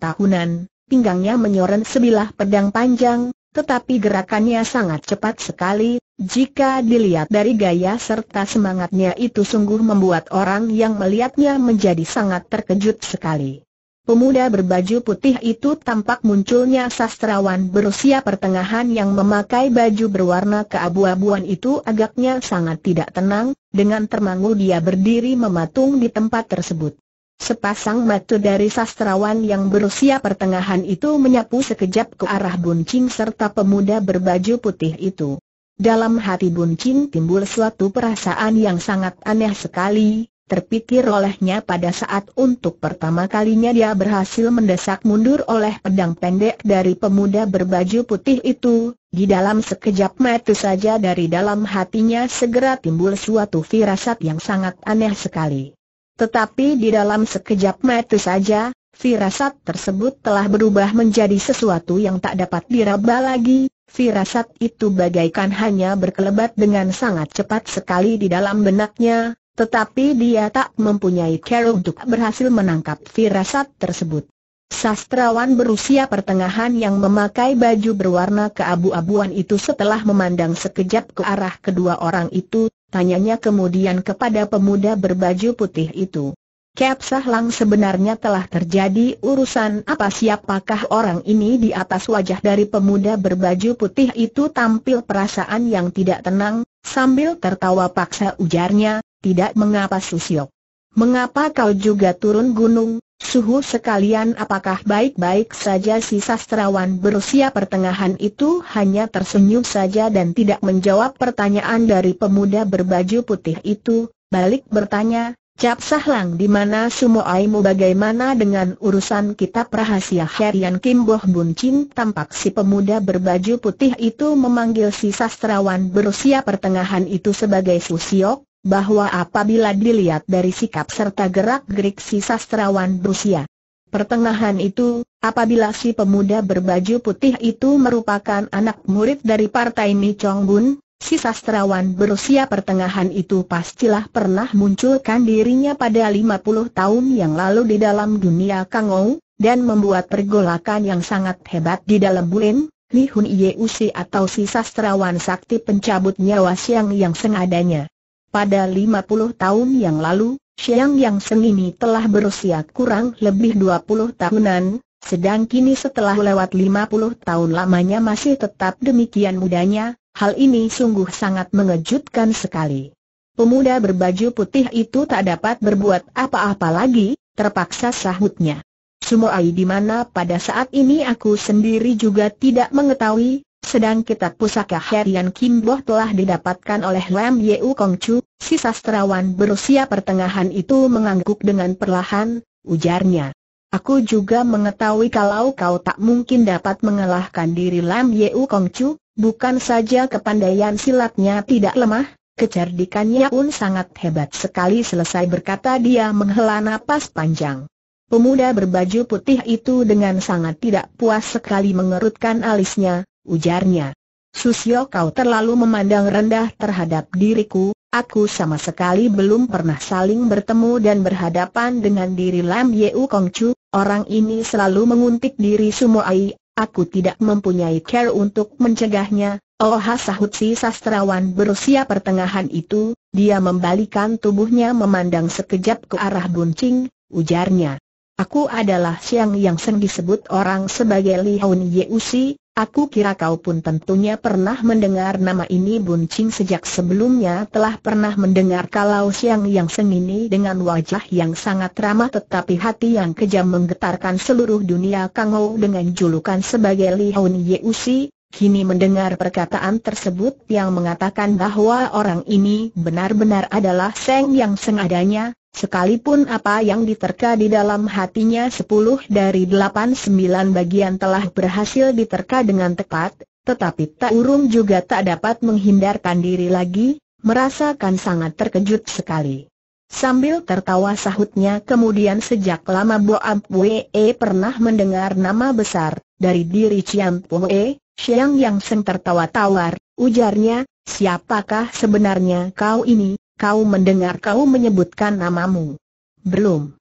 tahunan, pinggangnya menyoren sebilah pedang panjang, tetapi gerakannya sangat cepat sekali, jika dilihat dari gaya serta semangatnya itu sungguh membuat orang yang melihatnya menjadi sangat terkejut sekali. Pemuda berbaju putih itu tampak munculnya sastrawan berusia pertengahan yang memakai baju berwarna keabu-abuan itu agaknya sangat tidak tenang, dengan termangu dia berdiri mematung di tempat tersebut. Sepasang mata dari sastrawan yang berusia pertengahan itu menyapu sekejap ke arah buncing serta pemuda berbaju putih itu. Dalam hati Bun Chin timbul suatu perasaan yang sangat aneh sekali, terpikir olehnya pada saat untuk pertama kalinya dia berhasil mendesak mundur oleh pedang pendek dari pemuda berbaju putih itu, di dalam sekejap mata saja dari dalam hatinya segera timbul suatu firasat yang sangat aneh sekali. Tetapi di dalam sekejap mata saja, firasat tersebut telah berubah menjadi sesuatu yang tak dapat diraba lagi, Firasat itu bagaikan hanya berkelebat dengan sangat cepat sekali di dalam benaknya, tetapi dia tak mempunyai cara untuk berhasil menangkap firasat tersebut. Sastrawan berusia pertengahan yang memakai baju berwarna keabu-abuan itu setelah memandang sekejap ke arah kedua orang itu, tanyanya kemudian kepada pemuda berbaju putih itu. Kep Sahlang sebenarnya telah terjadi urusan apa siapakah orang ini di atas wajah dari pemuda berbaju putih itu tampil perasaan yang tidak tenang, sambil tertawa paksa ujarnya, tidak mengapa Susiok. Mengapa kau juga turun gunung, suhu sekalian apakah baik-baik saja si sastrawan berusia pertengahan itu hanya tersenyum saja dan tidak menjawab pertanyaan dari pemuda berbaju putih itu, balik bertanya, Cap Sahlang di mana semua aimu bagaimana dengan urusan kitab rahasia Herian Kim Boh Bun Chin tampak si pemuda berbaju putih itu memanggil si sastrawan berusia pertengahan itu sebagai Susiok, bahwa apabila dilihat dari sikap serta gerak-gerik si sastrawan berusia pertengahan itu, apabila si pemuda berbaju putih itu merupakan anak murid dari Partai Mi Chong Bun, si sastrawan berusia pertengahan itu pastilah pernah munculkan dirinya pada 50 tahun yang lalu di dalam dunia Kangou, dan membuat pergolakan yang sangat hebat di dalam Bulin, Li Hun Yeusi atau si sastrawan sakti pencabut nyawa Siang Yang Sengadanya. adanya. Pada 50 tahun yang lalu, Siang Yang Seng ini telah berusia kurang lebih 20 tahunan, sedang kini setelah lewat 50 tahun lamanya masih tetap demikian mudanya, Hal ini sungguh sangat mengejutkan sekali. Pemuda berbaju putih itu tak dapat berbuat apa-apa lagi, terpaksa sahutnya. Sumoai di mana pada saat ini aku sendiri juga tidak mengetahui, sedang kitab pusaka Herian Boh telah didapatkan oleh Lam Yeu Kong Chu, si sastrawan berusia pertengahan itu mengangguk dengan perlahan, ujarnya. Aku juga mengetahui kalau kau tak mungkin dapat mengalahkan diri Lam Yeu Kong Chu, Bukan saja kepandaian silatnya tidak lemah, kecerdikannya pun sangat hebat sekali selesai berkata dia menghela napas panjang. Pemuda berbaju putih itu dengan sangat tidak puas sekali mengerutkan alisnya, ujarnya. Susio kau terlalu memandang rendah terhadap diriku, aku sama sekali belum pernah saling bertemu dan berhadapan dengan diri Lam Yeu Chu. orang ini selalu menguntik diri Sumo Ai aku tidak mempunyai care untuk mencegahnya. Oh sahut si sastrawan berusia pertengahan itu, dia membalikan tubuhnya memandang sekejap ke arah buncing, ujarnya. Aku adalah siang yang sering disebut orang sebagai Li Haun Yeusi, Aku kira kau pun tentunya pernah mendengar nama ini Bun Ching sejak sebelumnya telah pernah mendengar kalau siang yang ini dengan wajah yang sangat ramah tetapi hati yang kejam menggetarkan seluruh dunia Kang Ho dengan julukan sebagai Li Hon Usi, Kini mendengar perkataan tersebut yang mengatakan bahwa orang ini benar-benar adalah Seng yang sengadanya, sekalipun apa yang diterka di dalam hatinya sepuluh dari delapan sembilan bagian telah berhasil diterka dengan tepat, tetapi Tak Urung juga tak dapat menghindarkan diri lagi, merasakan sangat terkejut sekali. Sambil tertawa sahutnya kemudian sejak lama Boab Wee pernah mendengar nama besar dari diri Cian Poe, Siang Yang Seng tertawa-tawar, ujarnya, siapakah sebenarnya kau ini, kau mendengar kau menyebutkan namamu? Belum.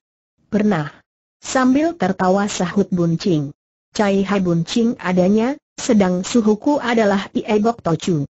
Pernah. Sambil tertawa sahut Buncing. Cai Hai Buncing adanya, sedang suhuku adalah Iebok Tochu.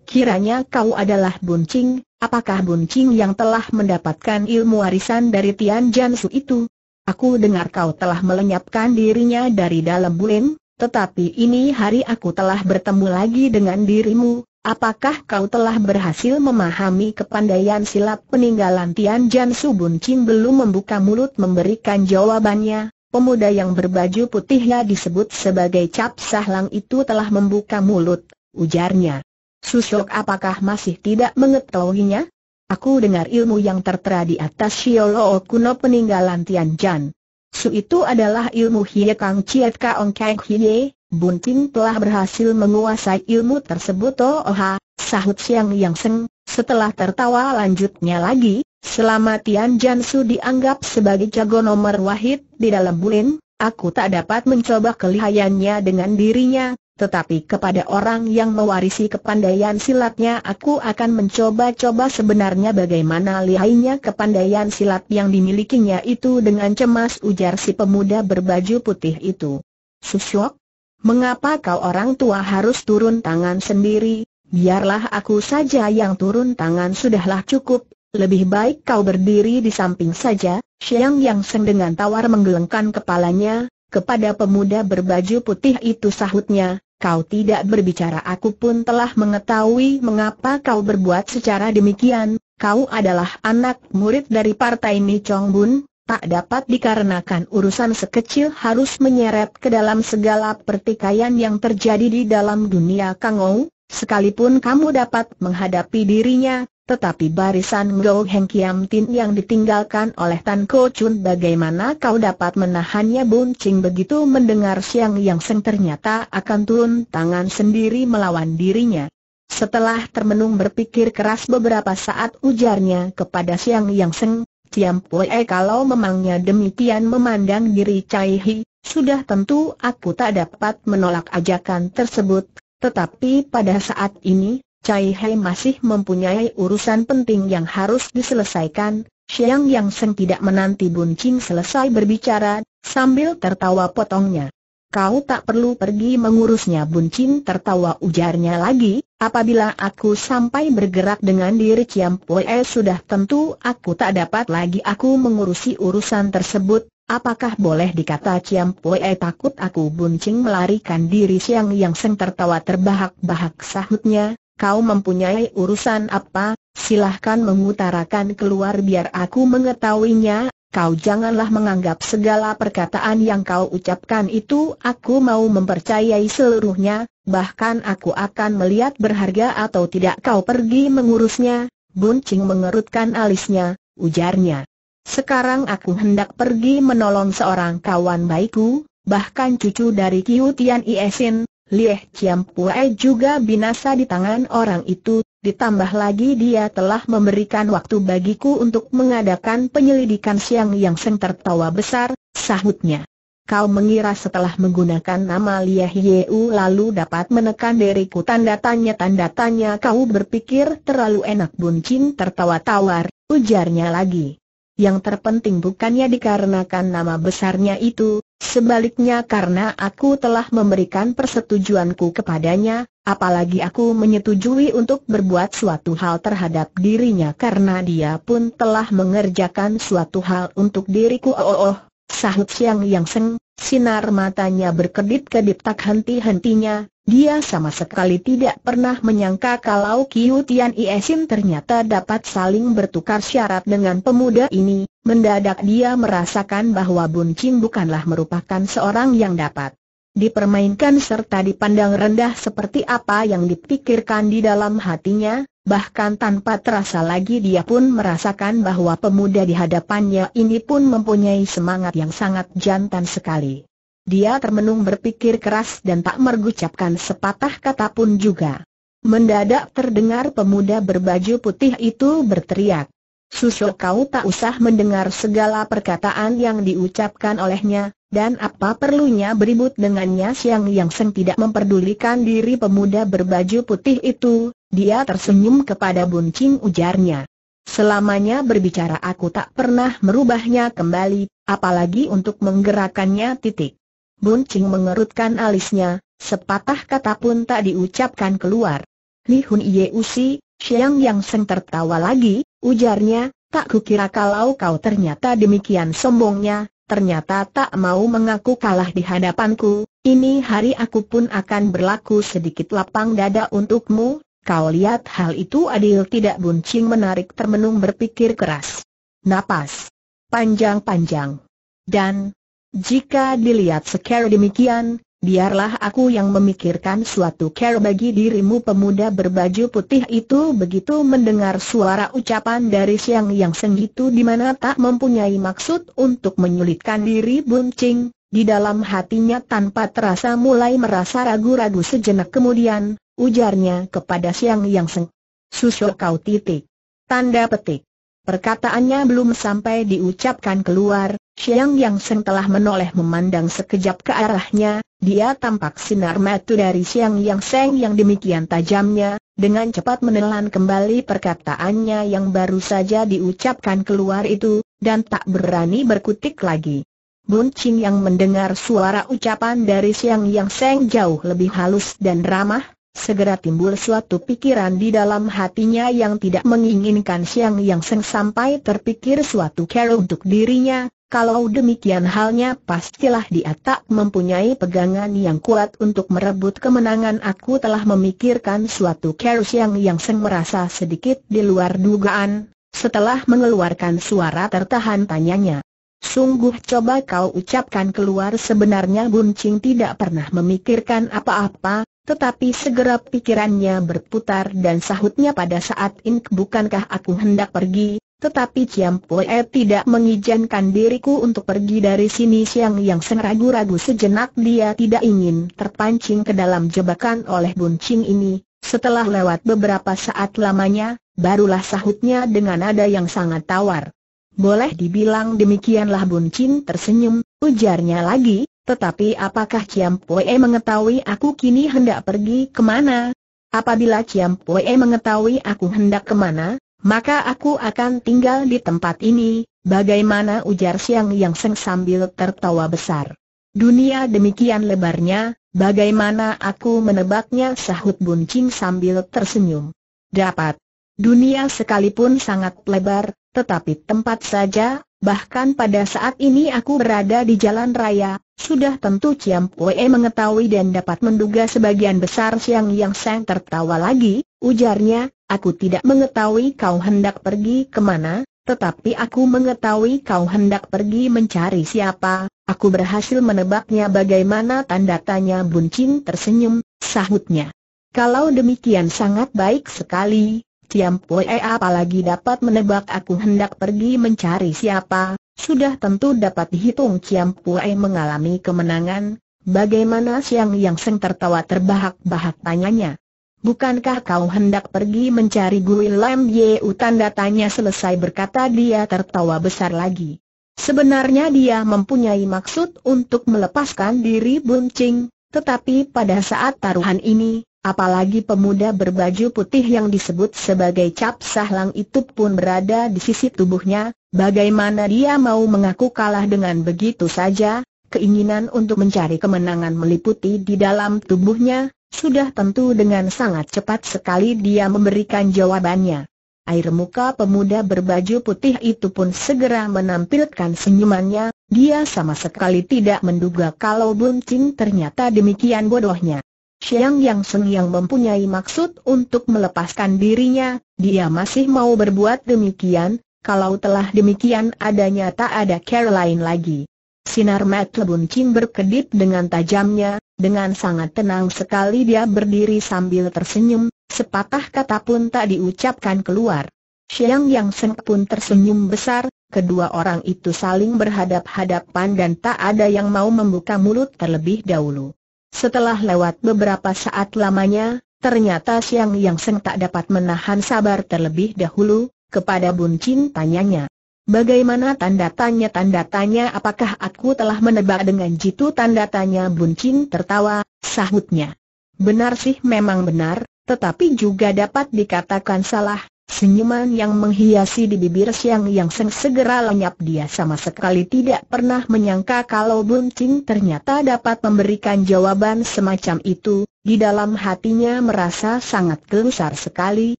Kiranya kau adalah Buncing, apakah Buncing yang telah mendapatkan ilmu warisan dari Tian Jansu itu? Aku dengar kau telah melenyapkan dirinya dari dalam bulim, tetapi ini hari aku telah bertemu lagi dengan dirimu, apakah kau telah berhasil memahami kepandaian silap peninggalan Tian Jan Subun Chin belum membuka mulut memberikan jawabannya? Pemuda yang berbaju putihnya disebut sebagai Cap Sahlang itu telah membuka mulut, ujarnya. Susuk, apakah masih tidak mengetahuinya? Aku dengar ilmu yang tertera di atas Shiolo kuno peninggalan Tian Jan. Su itu adalah ilmu Hie Kang Ka Ong Kang Hie, Bunting telah berhasil menguasai ilmu tersebut Oha, sahut Siang Yang Seng, setelah tertawa lanjutnya lagi, selama Tian Jansu dianggap sebagai jago nomor wahid di dalam bulin, aku tak dapat mencoba kelihayannya dengan dirinya, tetapi kepada orang yang mewarisi kepandaian silatnya aku akan mencoba-coba sebenarnya bagaimana lihainya kepandaian silat yang dimilikinya itu dengan cemas ujar si pemuda berbaju putih itu. Susyok, mengapa kau orang tua harus turun tangan sendiri? Biarlah aku saja yang turun tangan sudahlah cukup, lebih baik kau berdiri di samping saja, siang Yang Seng dengan tawar menggelengkan kepalanya, kepada pemuda berbaju putih itu sahutnya, kau tidak berbicara aku pun telah mengetahui mengapa kau berbuat secara demikian, kau adalah anak murid dari partai Ni Chong Bun, tak dapat dikarenakan urusan sekecil harus menyeret ke dalam segala pertikaian yang terjadi di dalam dunia Kang Ou. sekalipun kamu dapat menghadapi dirinya, tetapi barisan Ngo Heng Kiam Tin yang ditinggalkan oleh Tan Ko Chun bagaimana kau dapat menahannya Bun Ching begitu mendengar Siang Yang Seng ternyata akan turun tangan sendiri melawan dirinya. Setelah termenung berpikir keras beberapa saat ujarnya kepada Siang Yang Seng, Tiam Pue kalau memangnya demikian memandang diri Cai Hi, sudah tentu aku tak dapat menolak ajakan tersebut, tetapi pada saat ini Cai Hei masih mempunyai urusan penting yang harus diselesaikan, Xiang Yang Seng tidak menanti Bun Qing selesai berbicara, sambil tertawa potongnya. Kau tak perlu pergi mengurusnya Bun Qing tertawa ujarnya lagi, apabila aku sampai bergerak dengan diri Ciam Poe sudah tentu aku tak dapat lagi aku mengurusi urusan tersebut, apakah boleh dikata Ciam Poe takut aku Bun Qing melarikan diri Siang Yang Seng tertawa terbahak-bahak sahutnya, kau mempunyai urusan apa, silahkan mengutarakan keluar biar aku mengetahuinya, kau janganlah menganggap segala perkataan yang kau ucapkan itu aku mau mempercayai seluruhnya, bahkan aku akan melihat berharga atau tidak kau pergi mengurusnya, Buncing mengerutkan alisnya, ujarnya. Sekarang aku hendak pergi menolong seorang kawan baikku, bahkan cucu dari Kiu Tian Iesin, Lieh Chiam Pue juga binasa di tangan orang itu, ditambah lagi dia telah memberikan waktu bagiku untuk mengadakan penyelidikan siang yang seng tertawa besar, sahutnya. Kau mengira setelah menggunakan nama Lieh Yeu lalu dapat menekan diriku tanda tanya tanda tanya kau berpikir terlalu enak buncing tertawa tawar, ujarnya lagi. Yang terpenting bukannya dikarenakan nama besarnya itu, Sebaliknya karena aku telah memberikan persetujuanku kepadanya, apalagi aku menyetujui untuk berbuat suatu hal terhadap dirinya karena dia pun telah mengerjakan suatu hal untuk diriku. Oh, oh, oh sahut Siang Yang Seng, Sinar matanya berkedip-kedip tak henti-hentinya, dia sama sekali tidak pernah menyangka kalau Kiu Tian Iesin ternyata dapat saling bertukar syarat dengan pemuda ini, mendadak dia merasakan bahwa Bun Ching bukanlah merupakan seorang yang dapat dipermainkan serta dipandang rendah seperti apa yang dipikirkan di dalam hatinya, bahkan tanpa terasa lagi dia pun merasakan bahwa pemuda di hadapannya ini pun mempunyai semangat yang sangat jantan sekali. Dia termenung berpikir keras dan tak mergucapkan sepatah kata pun juga. Mendadak terdengar pemuda berbaju putih itu berteriak. Susho kau tak usah mendengar segala perkataan yang diucapkan olehnya, dan apa perlunya beribut dengannya siang yang seng tidak memperdulikan diri pemuda berbaju putih itu, dia tersenyum kepada Buncing ujarnya. Selamanya berbicara aku tak pernah merubahnya kembali, apalagi untuk menggerakkannya titik. Buncing mengerutkan alisnya, sepatah kata pun tak diucapkan keluar. Li Hun Ye Usi, siang Yang Seng tertawa lagi, Ujarnya, tak kukira kalau kau ternyata demikian sombongnya, ternyata tak mau mengaku kalah di hadapanku, ini hari aku pun akan berlaku sedikit lapang dada untukmu, kau lihat hal itu adil tidak buncing menarik termenung berpikir keras. Napas. Panjang-panjang. Dan, jika dilihat sekali demikian, Biarlah aku yang memikirkan suatu care bagi dirimu pemuda berbaju putih itu begitu mendengar suara ucapan dari siang yang senggitu di mana tak mempunyai maksud untuk menyulitkan diri buncing, di dalam hatinya tanpa terasa mulai merasa ragu-ragu sejenak kemudian, ujarnya kepada siang yang seng. Susuk kau titik. Tanda petik. Perkataannya belum sampai diucapkan keluar, Xiang Yang Seng telah menoleh memandang sekejap ke arahnya, dia tampak sinar mata dari Xiang Yang Seng yang demikian tajamnya, dengan cepat menelan kembali perkataannya yang baru saja diucapkan keluar itu, dan tak berani berkutik lagi. Bun Qing yang mendengar suara ucapan dari Xiang Yang Seng jauh lebih halus dan ramah, Segera timbul suatu pikiran di dalam hatinya yang tidak menginginkan Siang Yang Seng sampai terpikir suatu cara untuk dirinya, kalau demikian halnya pastilah dia tak mempunyai pegangan yang kuat untuk merebut kemenangan aku telah memikirkan suatu cara Siang Yang Seng merasa sedikit di luar dugaan, setelah mengeluarkan suara tertahan tanyanya. Sungguh coba kau ucapkan keluar sebenarnya Buncing tidak pernah memikirkan apa-apa, tetapi segera pikirannya berputar dan sahutnya pada saat ini bukankah aku hendak pergi, tetapi Ciam Pue tidak mengizinkan diriku untuk pergi dari sini siang yang seragu-ragu sejenak dia tidak ingin terpancing ke dalam jebakan oleh buncing ini, setelah lewat beberapa saat lamanya, barulah sahutnya dengan nada yang sangat tawar. Boleh dibilang demikianlah buncing tersenyum, ujarnya lagi, tetapi apakah Ciam Pue mengetahui aku kini hendak pergi kemana? Apabila Ciam Pue mengetahui aku hendak kemana, maka aku akan tinggal di tempat ini, bagaimana ujar Siang Yang Seng sambil tertawa besar. Dunia demikian lebarnya, bagaimana aku menebaknya sahut Buncing sambil tersenyum. Dapat. Dunia sekalipun sangat lebar, tetapi tempat saja, bahkan pada saat ini aku berada di jalan raya, sudah tentu Ciam Pue mengetahui dan dapat menduga sebagian besar Siang Yang Sang tertawa lagi, ujarnya, aku tidak mengetahui kau hendak pergi kemana, tetapi aku mengetahui kau hendak pergi mencari siapa, aku berhasil menebaknya bagaimana tanda tanya Buncin tersenyum, sahutnya. Kalau demikian sangat baik sekali, Ciam Poe eh, apalagi dapat menebak aku hendak pergi mencari siapa, sudah tentu dapat dihitung Ciam Poe eh, mengalami kemenangan, bagaimana siang yang seng tertawa terbahak-bahak tanyanya. Bukankah kau hendak pergi mencari Gui Lam U tanda tanya selesai berkata dia tertawa besar lagi. Sebenarnya dia mempunyai maksud untuk melepaskan diri Bun Ching, tetapi pada saat taruhan ini, Apalagi pemuda berbaju putih yang disebut sebagai Cap Sahlang itu pun berada di sisi tubuhnya, bagaimana dia mau mengaku kalah dengan begitu saja, keinginan untuk mencari kemenangan meliputi di dalam tubuhnya, sudah tentu dengan sangat cepat sekali dia memberikan jawabannya. Air muka pemuda berbaju putih itu pun segera menampilkan senyumannya, dia sama sekali tidak menduga kalau Bun Cing ternyata demikian bodohnya. Xiang Yang Seng yang mempunyai maksud untuk melepaskan dirinya, dia masih mau berbuat demikian, kalau telah demikian adanya tak ada care lain lagi. Sinar mata Lebun Chin berkedip dengan tajamnya, dengan sangat tenang sekali dia berdiri sambil tersenyum, sepatah kata pun tak diucapkan keluar. Xiang Yang Seng pun tersenyum besar, kedua orang itu saling berhadap-hadapan dan tak ada yang mau membuka mulut terlebih dahulu. Setelah lewat beberapa saat lamanya, ternyata Siang Yang Seng tak dapat menahan sabar terlebih dahulu, kepada Bun Chin tanyanya. Bagaimana tanda tanya tanda tanya apakah aku telah menebak dengan jitu tanda tanya Bun Chin tertawa, sahutnya. Benar sih memang benar, tetapi juga dapat dikatakan salah, Senyuman yang menghiasi di bibir Siang Yang Seng segera lenyap dia sama sekali tidak pernah menyangka kalau Bunting ternyata dapat memberikan jawaban semacam itu, di dalam hatinya merasa sangat gelisar sekali,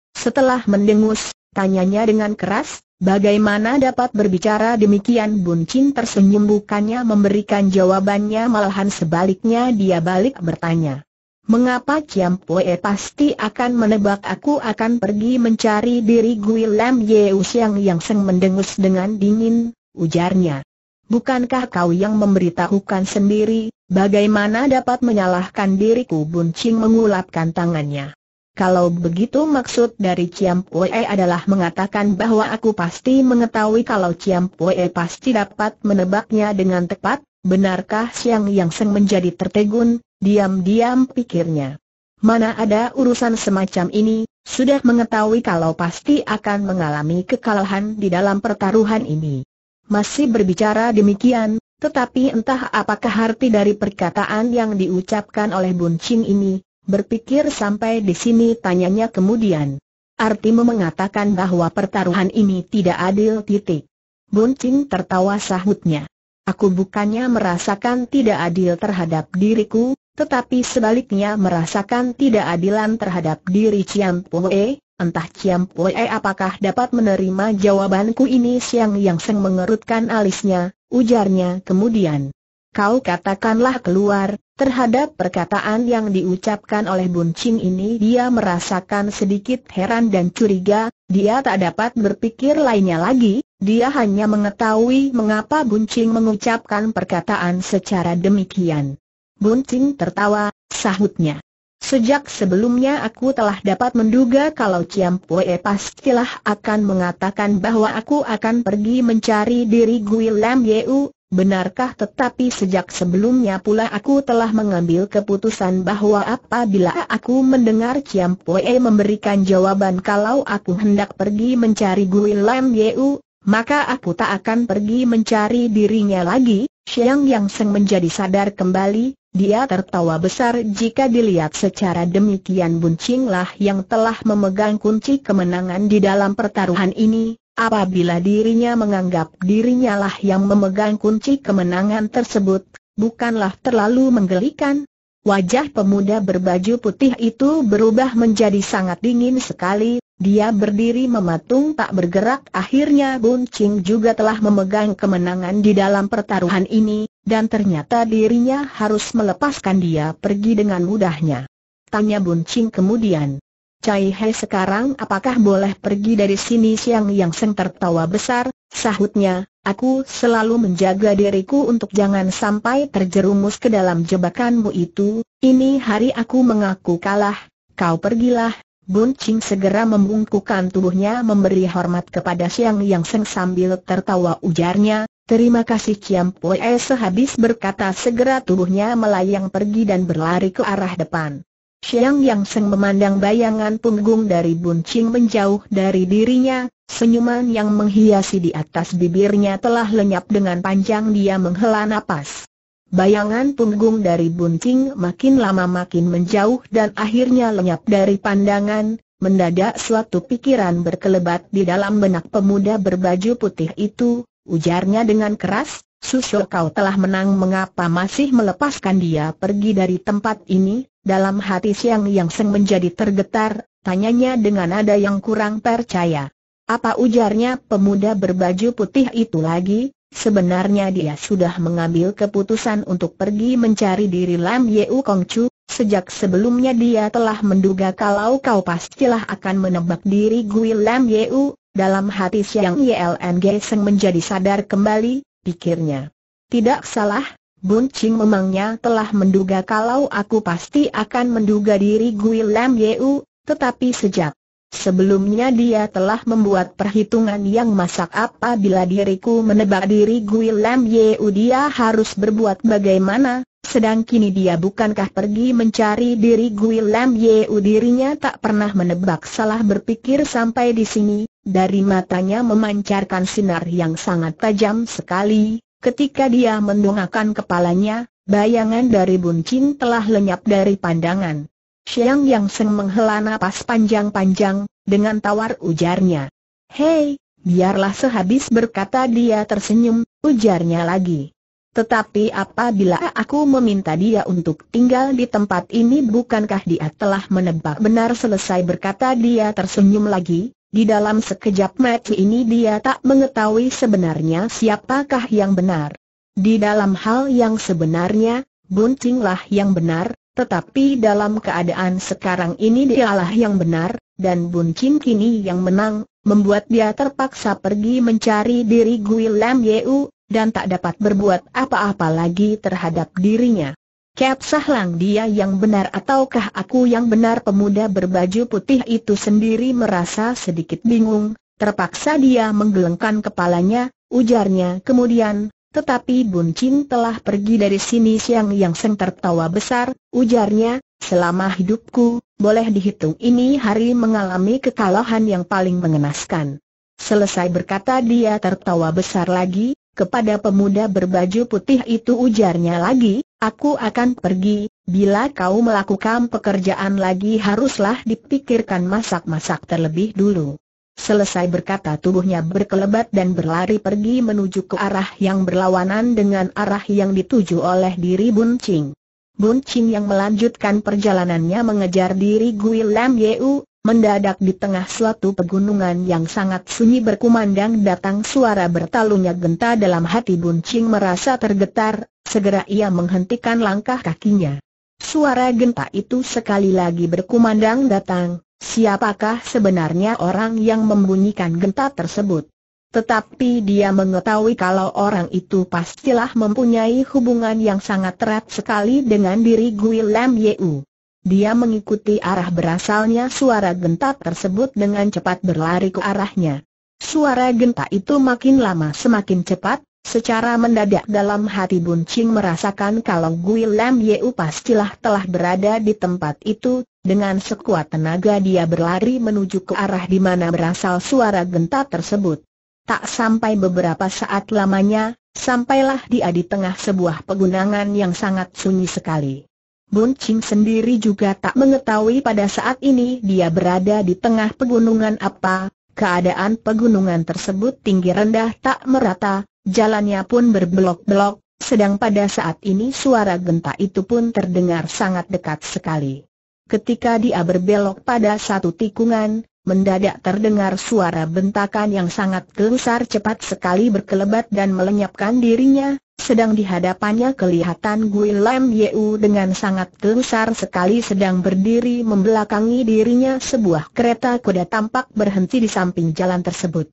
setelah mendengus, tanyanya dengan keras, bagaimana dapat berbicara demikian Ching tersenyum bukannya memberikan jawabannya malahan sebaliknya dia balik bertanya. Mengapa Ciam Pue pasti akan menebak aku akan pergi mencari diri Gui Lam Ye Usiang Yang Seng mendengus dengan dingin, ujarnya. Bukankah kau yang memberitahukan sendiri, bagaimana dapat menyalahkan diriku Buncing mengulapkan tangannya. Kalau begitu maksud dari Ciam Pue adalah mengatakan bahwa aku pasti mengetahui kalau Ciam Pue pasti dapat menebaknya dengan tepat, benarkah Siang Yang Seng menjadi tertegun, diam-diam pikirnya. Mana ada urusan semacam ini, sudah mengetahui kalau pasti akan mengalami kekalahan di dalam pertaruhan ini. Masih berbicara demikian, tetapi entah apakah arti dari perkataan yang diucapkan oleh Bun Ching ini, berpikir sampai di sini tanyanya kemudian. Arti mengatakan bahwa pertaruhan ini tidak adil titik. Bun Ching tertawa sahutnya. Aku bukannya merasakan tidak adil terhadap diriku, tetapi sebaliknya merasakan tidak adilan terhadap diri Ciam Pue, entah Ciam Pue apakah dapat menerima jawabanku ini Siang Yang Seng mengerutkan alisnya, ujarnya kemudian. Kau katakanlah keluar, terhadap perkataan yang diucapkan oleh Bun Ching ini dia merasakan sedikit heran dan curiga, dia tak dapat berpikir lainnya lagi, dia hanya mengetahui mengapa Bun Ching mengucapkan perkataan secara demikian. Bunting tertawa, sahutnya. Sejak sebelumnya aku telah dapat menduga kalau Ciam Pue pastilah akan mengatakan bahwa aku akan pergi mencari diri Gui Lam Yeu, benarkah tetapi sejak sebelumnya pula aku telah mengambil keputusan bahwa apabila aku mendengar Ciam Pue memberikan jawaban kalau aku hendak pergi mencari Gui Lam Yeu, maka aku tak akan pergi mencari dirinya lagi, Xiang Yang Seng menjadi sadar kembali, dia tertawa besar jika dilihat secara demikian buncinglah yang telah memegang kunci kemenangan di dalam pertaruhan ini, apabila dirinya menganggap dirinya lah yang memegang kunci kemenangan tersebut, bukanlah terlalu menggelikan. Wajah pemuda berbaju putih itu berubah menjadi sangat dingin sekali, dia berdiri mematung tak bergerak akhirnya Bun Ching juga telah memegang kemenangan di dalam pertaruhan ini, dan ternyata dirinya harus melepaskan dia pergi dengan mudahnya. Tanya Bun Ching kemudian. Cai He sekarang apakah boleh pergi dari sini siang yang seng tertawa besar, sahutnya, aku selalu menjaga diriku untuk jangan sampai terjerumus ke dalam jebakanmu itu, ini hari aku mengaku kalah, kau pergilah, Bun Ching segera membungkukan tubuhnya memberi hormat kepada Siang Yang Seng sambil tertawa ujarnya, Terima kasih Kiam Poe sehabis berkata segera tubuhnya melayang pergi dan berlari ke arah depan. Siang Yang Seng memandang bayangan punggung dari Buncing menjauh dari dirinya, senyuman yang menghiasi di atas bibirnya telah lenyap dengan panjang dia menghela napas. Bayangan punggung dari bunting makin lama makin menjauh dan akhirnya lenyap dari pandangan, mendadak suatu pikiran berkelebat di dalam benak pemuda berbaju putih itu, ujarnya dengan keras, Susho kau telah menang mengapa masih melepaskan dia pergi dari tempat ini, dalam hati siang yang seng menjadi tergetar, tanyanya dengan nada yang kurang percaya. Apa ujarnya pemuda berbaju putih itu lagi, Sebenarnya dia sudah mengambil keputusan untuk pergi mencari diri Lam Yeu Kong Chu, sejak sebelumnya dia telah menduga kalau kau pastilah akan menebak diri Gui Lam Yeu, dalam hati Siang YLNG Seng menjadi sadar kembali, pikirnya. Tidak salah, Bun Ching memangnya telah menduga kalau aku pasti akan menduga diri Gui Lam Yeu, tetapi sejak Sebelumnya dia telah membuat perhitungan yang masak apabila diriku menebak diri Lam Yeu dia harus berbuat bagaimana, sedang kini dia bukankah pergi mencari diri Lam Yeu dirinya tak pernah menebak salah berpikir sampai di sini, dari matanya memancarkan sinar yang sangat tajam sekali, ketika dia mendongakkan kepalanya, bayangan dari Buncin telah lenyap dari pandangan. Xiang Yang Seng menghela nafas panjang-panjang, dengan tawar ujarnya. Hei, biarlah sehabis berkata dia tersenyum, ujarnya lagi. Tetapi apabila aku meminta dia untuk tinggal di tempat ini bukankah dia telah menebak benar selesai berkata dia tersenyum lagi, di dalam sekejap mati ini dia tak mengetahui sebenarnya siapakah yang benar. Di dalam hal yang sebenarnya, Buntinglah yang benar, tetapi dalam keadaan sekarang ini dialah yang benar, dan Bun Kim kini yang menang, membuat dia terpaksa pergi mencari diri Gui Lam Yeu, dan tak dapat berbuat apa-apa lagi terhadap dirinya. Kep sahlang dia yang benar ataukah aku yang benar pemuda berbaju putih itu sendiri merasa sedikit bingung, terpaksa dia menggelengkan kepalanya, ujarnya kemudian, tetapi Bun Chin telah pergi dari sini siang yang seng tertawa besar, ujarnya, selama hidupku, boleh dihitung ini hari mengalami kekalahan yang paling mengenaskan. Selesai berkata dia tertawa besar lagi, kepada pemuda berbaju putih itu ujarnya lagi, aku akan pergi, bila kau melakukan pekerjaan lagi haruslah dipikirkan masak-masak terlebih dulu. Selesai berkata tubuhnya berkelebat dan berlari pergi menuju ke arah yang berlawanan dengan arah yang dituju oleh diri Bun Ching. Bun Ching yang melanjutkan perjalanannya mengejar diri Gui Lam Yeu, mendadak di tengah suatu pegunungan yang sangat sunyi berkumandang datang suara bertalunya genta dalam hati Bun Ching merasa tergetar, segera ia menghentikan langkah kakinya. Suara genta itu sekali lagi berkumandang datang, Siapakah sebenarnya orang yang membunyikan genta tersebut? Tetapi dia mengetahui kalau orang itu pastilah mempunyai hubungan yang sangat erat sekali dengan diri Gui Lam Yeu. Dia mengikuti arah berasalnya suara genta tersebut dengan cepat berlari ke arahnya. Suara genta itu makin lama semakin cepat, secara mendadak dalam hati Buncing merasakan kalau Gui Lam Yeu pastilah telah berada di tempat itu, dengan sekuat tenaga dia berlari menuju ke arah di mana berasal suara genta tersebut. Tak sampai beberapa saat lamanya, sampailah dia di tengah sebuah pegunungan yang sangat sunyi sekali. Bun Ching sendiri juga tak mengetahui pada saat ini dia berada di tengah pegunungan apa, keadaan pegunungan tersebut tinggi rendah tak merata, jalannya pun berbelok-belok, sedang pada saat ini suara genta itu pun terdengar sangat dekat sekali. Ketika dia berbelok pada satu tikungan, mendadak terdengar suara bentakan yang sangat gelusar cepat sekali berkelebat dan melenyapkan dirinya, sedang di hadapannya kelihatan Gui Lam Yeu dengan sangat gelusar sekali sedang berdiri membelakangi dirinya sebuah kereta kuda tampak berhenti di samping jalan tersebut.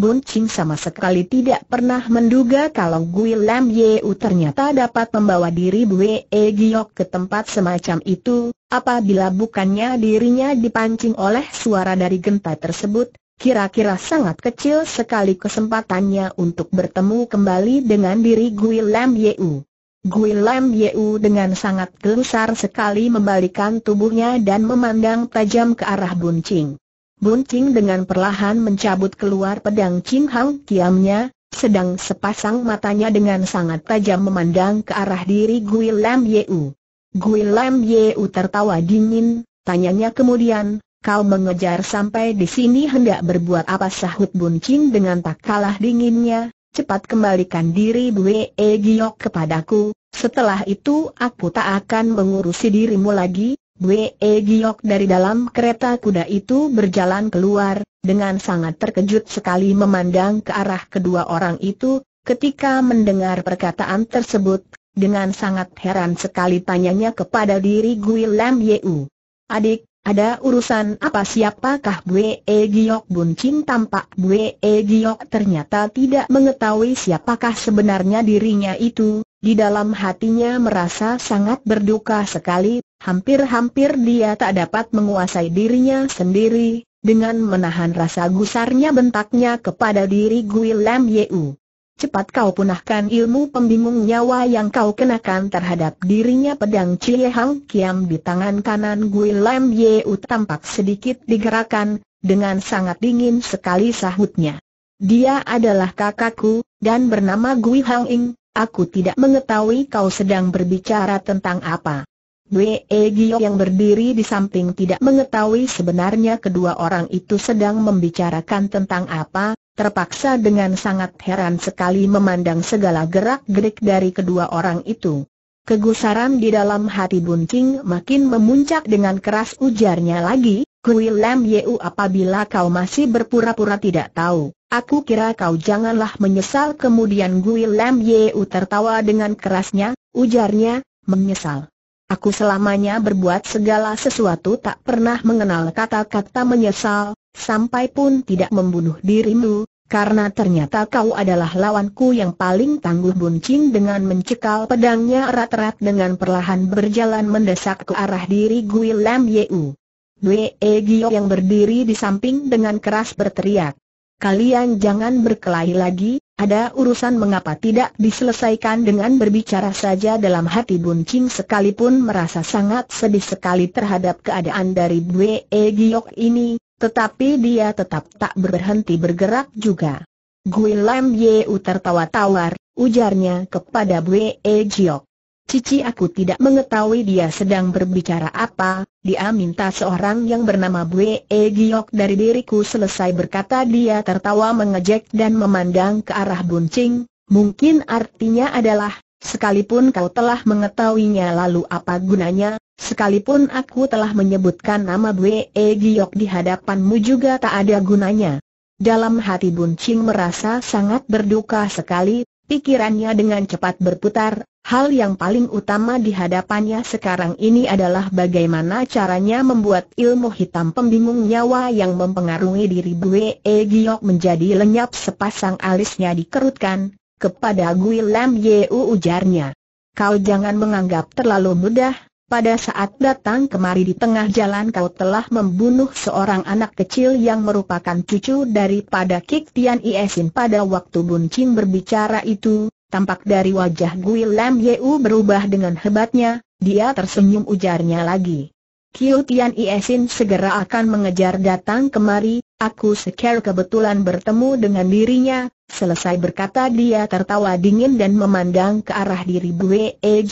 Bun Ching sama sekali tidak pernah menduga kalau Gui Lam Yeu ternyata dapat membawa diri Bue e Giok ke tempat semacam itu, apabila bukannya dirinya dipancing oleh suara dari genta tersebut, kira-kira sangat kecil sekali kesempatannya untuk bertemu kembali dengan diri Gui Lam Yeu. Gui Lam Yeu dengan sangat gelusar sekali membalikan tubuhnya dan memandang tajam ke arah Bun Ching. Bun Qing dengan perlahan mencabut keluar pedang Qing Hang Kiamnya, sedang sepasang matanya dengan sangat tajam memandang ke arah diri Gui Lam Yeu. Gui Lam Yeu tertawa dingin, tanyanya kemudian, kau mengejar sampai di sini hendak berbuat apa sahut Bun Qing dengan tak kalah dinginnya, cepat kembalikan diri Bue Giok kepadaku, setelah itu aku tak akan mengurusi dirimu lagi, Bwe Giok dari dalam kereta kuda itu berjalan keluar, dengan sangat terkejut sekali memandang ke arah kedua orang itu, ketika mendengar perkataan tersebut, dengan sangat heran sekali tanyanya kepada diri Gui Lam Yeu. Adik, ada urusan apa siapakah Bwe Giok Buncin tampak Bwe Giok ternyata tidak mengetahui siapakah sebenarnya dirinya itu, di dalam hatinya merasa sangat berduka sekali, Hampir-hampir dia tak dapat menguasai dirinya sendiri, dengan menahan rasa gusarnya bentaknya kepada diri Gui Lam Yeu. Cepat kau punahkan ilmu pembingung nyawa yang kau kenakan terhadap dirinya pedang Cie Hang Kiam di tangan kanan Gui Lam Yeu tampak sedikit digerakkan, dengan sangat dingin sekali sahutnya. Dia adalah kakakku, dan bernama Gui Hang Ing, aku tidak mengetahui kau sedang berbicara tentang apa. Bwe Gio yang berdiri di samping tidak mengetahui sebenarnya kedua orang itu sedang membicarakan tentang apa, terpaksa dengan sangat heran sekali memandang segala gerak-gerik dari kedua orang itu. Kegusaran di dalam hati Bunting makin memuncak dengan keras ujarnya lagi, Kui Lam Yeu apabila kau masih berpura-pura tidak tahu, aku kira kau janganlah menyesal kemudian Kui Lam Yeu tertawa dengan kerasnya, ujarnya, menyesal. Aku selamanya berbuat segala sesuatu tak pernah mengenal kata-kata menyesal, sampai pun tidak membunuh dirimu, karena ternyata kau adalah lawanku yang paling tangguh buncing dengan mencekal pedangnya erat-erat dengan perlahan berjalan mendesak ke arah diri Gui Lam Yeu. Dwe Gio yang berdiri di samping dengan keras berteriak, kalian jangan berkelahi lagi, ada urusan mengapa tidak diselesaikan dengan berbicara saja dalam hati Bun Ching sekalipun merasa sangat sedih sekali terhadap keadaan dari Bwe e Giok ini, tetapi dia tetap tak berhenti bergerak juga. Gui Lam Yeu tertawa tawar, ujarnya kepada Bwe e Giok. Cici aku tidak mengetahui dia sedang berbicara apa, dia minta seorang yang bernama Bue e Giyok dari diriku selesai berkata dia tertawa mengejek dan memandang ke arah buncing, mungkin artinya adalah, sekalipun kau telah mengetahuinya lalu apa gunanya, sekalipun aku telah menyebutkan nama Bue e Giyok di hadapanmu juga tak ada gunanya. Dalam hati Ching merasa sangat berduka sekali, Pikirannya dengan cepat berputar, hal yang paling utama di hadapannya sekarang ini adalah bagaimana caranya membuat ilmu hitam pembingung nyawa yang mempengaruhi diri gue Giyok menjadi lenyap sepasang alisnya dikerutkan, kepada Gui Lam Yeu ujarnya. Kau jangan menganggap terlalu mudah, pada saat datang kemari di tengah jalan kau telah membunuh seorang anak kecil yang merupakan cucu daripada Kik Tian Iesin pada waktu Bun Ching berbicara itu, tampak dari wajah Gui Lam Yeu berubah dengan hebatnya, dia tersenyum ujarnya lagi. Kiu Tian Iesin segera akan mengejar datang kemari, aku seker kebetulan bertemu dengan dirinya, selesai berkata dia tertawa dingin dan memandang ke arah diri Bue E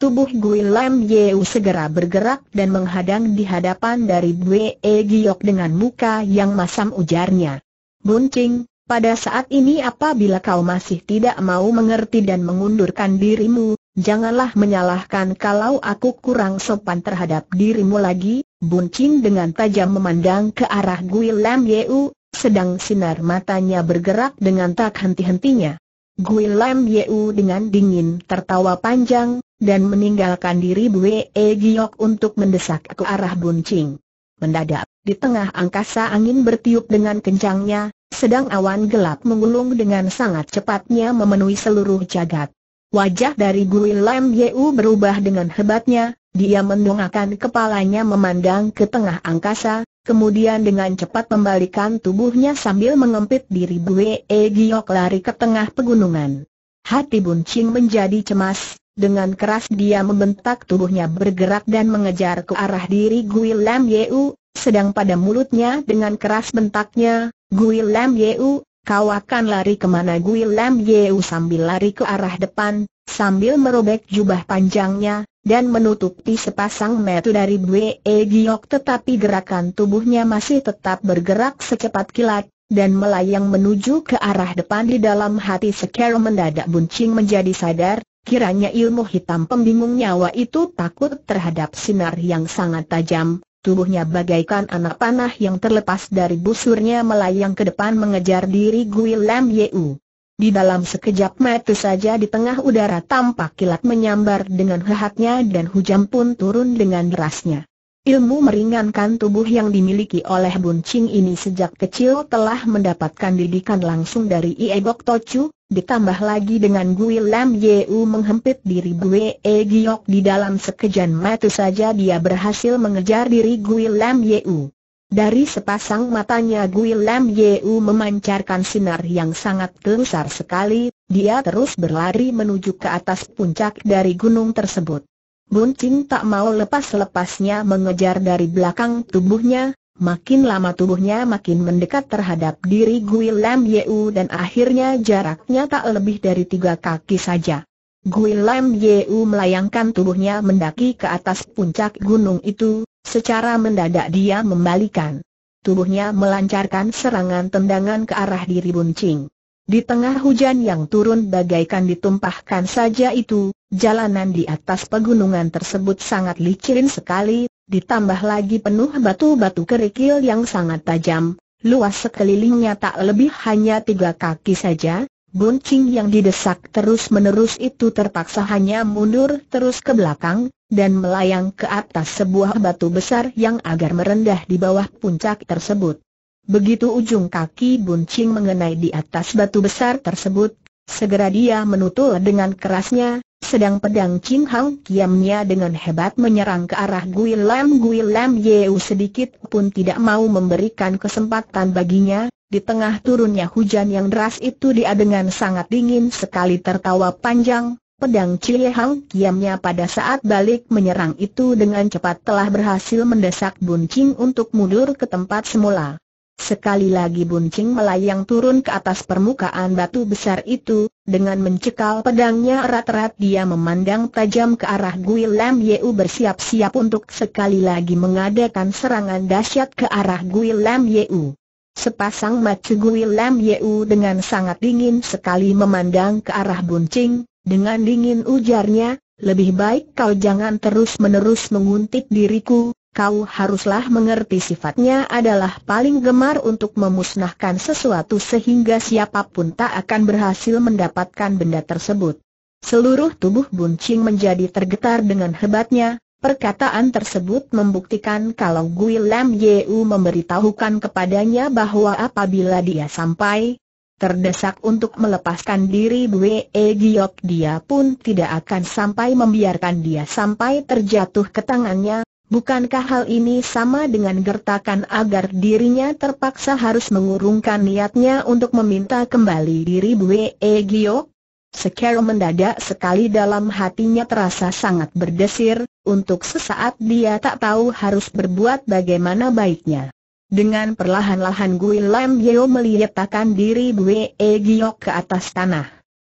Tubuh Gui Lam Yeu segera bergerak dan menghadang di hadapan dari Bwe e Giok dengan muka yang masam ujarnya. Buncing, pada saat ini apabila kau masih tidak mau mengerti dan mengundurkan dirimu, janganlah menyalahkan kalau aku kurang sopan terhadap dirimu lagi, Buncing dengan tajam memandang ke arah Gui Lam Yeu, sedang sinar matanya bergerak dengan tak henti-hentinya. Gui Lam Yeu dengan dingin tertawa panjang, dan meninggalkan diri Bue e Giok untuk mendesak ke arah Buncing. Mendadak, di tengah angkasa angin bertiup dengan kencangnya, sedang awan gelap menggulung dengan sangat cepatnya memenuhi seluruh jagat. Wajah dari Gui Lam Yeu berubah dengan hebatnya, dia mendongakkan kepalanya memandang ke tengah angkasa, kemudian dengan cepat membalikan tubuhnya sambil mengempit diri Bue e Giok lari ke tengah pegunungan. Hati Buncing menjadi cemas, dengan keras dia membentak tubuhnya bergerak dan mengejar ke arah diri Gui Lam Yeu, sedang pada mulutnya dengan keras bentaknya, Gui Lam Yeu, kau akan lari kemana Gui Lam Yeu sambil lari ke arah depan, sambil merobek jubah panjangnya, dan menutupi sepasang metu dari Bwe e Giok tetapi gerakan tubuhnya masih tetap bergerak secepat kilat, dan melayang menuju ke arah depan di dalam hati sekarang mendadak buncing menjadi sadar, Kiranya ilmu hitam pembingung nyawa itu takut terhadap sinar yang sangat tajam, tubuhnya bagaikan anak panah yang terlepas dari busurnya melayang ke depan mengejar diri Gui Lam Yeu. Di dalam sekejap mata saja di tengah udara tampak kilat menyambar dengan hehatnya dan hujan pun turun dengan derasnya. Ilmu meringankan tubuh yang dimiliki oleh Buncing ini sejak kecil telah mendapatkan didikan langsung dari Ie Bok Chu, ditambah lagi dengan Gui Lam Yeu menghempit diri Gui E Giok di dalam sekejan mata saja dia berhasil mengejar diri Gui Lam Yeu. Dari sepasang matanya Gui Lam Yeu memancarkan sinar yang sangat besar sekali, dia terus berlari menuju ke atas puncak dari gunung tersebut. Buncing tak mau lepas-lepasnya mengejar dari belakang tubuhnya, makin lama tubuhnya makin mendekat terhadap diri Gui Lam Yeu dan akhirnya jaraknya tak lebih dari tiga kaki saja. Gui Lam Yeu melayangkan tubuhnya mendaki ke atas puncak gunung itu, secara mendadak dia membalikan. Tubuhnya melancarkan serangan tendangan ke arah diri Buncing. Di tengah hujan yang turun bagaikan ditumpahkan saja itu, jalanan di atas pegunungan tersebut sangat licin sekali, ditambah lagi penuh batu-batu kerikil yang sangat tajam, luas sekelilingnya tak lebih hanya tiga kaki saja, buncing yang didesak terus-menerus itu terpaksa hanya mundur terus ke belakang, dan melayang ke atas sebuah batu besar yang agar merendah di bawah puncak tersebut. Begitu ujung kaki buncing mengenai di atas batu besar tersebut, segera dia menutul dengan kerasnya, sedang pedang Ching Hang Kiamnya dengan hebat menyerang ke arah Gui Lam Gui Lam Yeu sedikit pun tidak mau memberikan kesempatan baginya, di tengah turunnya hujan yang deras itu dia dengan sangat dingin sekali tertawa panjang, Pedang Cie Hang Kiamnya pada saat balik menyerang itu dengan cepat telah berhasil mendesak Bun Ching untuk mundur ke tempat semula. Sekali lagi buncing melayang turun ke atas permukaan batu besar itu, dengan mencekal pedangnya erat-erat dia memandang tajam ke arah Gui Lam Yeu bersiap-siap untuk sekali lagi mengadakan serangan dahsyat ke arah Gui Lam Yeu. Sepasang mata Gui Lam Yeu dengan sangat dingin sekali memandang ke arah buncing, dengan dingin ujarnya, lebih baik kau jangan terus-menerus menguntit diriku, kau haruslah mengerti sifatnya adalah paling gemar untuk memusnahkan sesuatu sehingga siapapun tak akan berhasil mendapatkan benda tersebut. Seluruh tubuh Buncing menjadi tergetar dengan hebatnya, perkataan tersebut membuktikan kalau Gui Lam Yeu memberitahukan kepadanya bahwa apabila dia sampai terdesak untuk melepaskan diri Bwe e Giok dia pun tidak akan sampai membiarkan dia sampai terjatuh ke tangannya, Bukankah hal ini sama dengan gertakan agar dirinya terpaksa harus mengurungkan niatnya untuk meminta kembali diri Bwe e Gio? Sekero mendadak sekali dalam hatinya terasa sangat berdesir, untuk sesaat dia tak tahu harus berbuat bagaimana baiknya. Dengan perlahan-lahan Gui Lam Yeo melihatkan diri Bwe Giok ke atas tanah.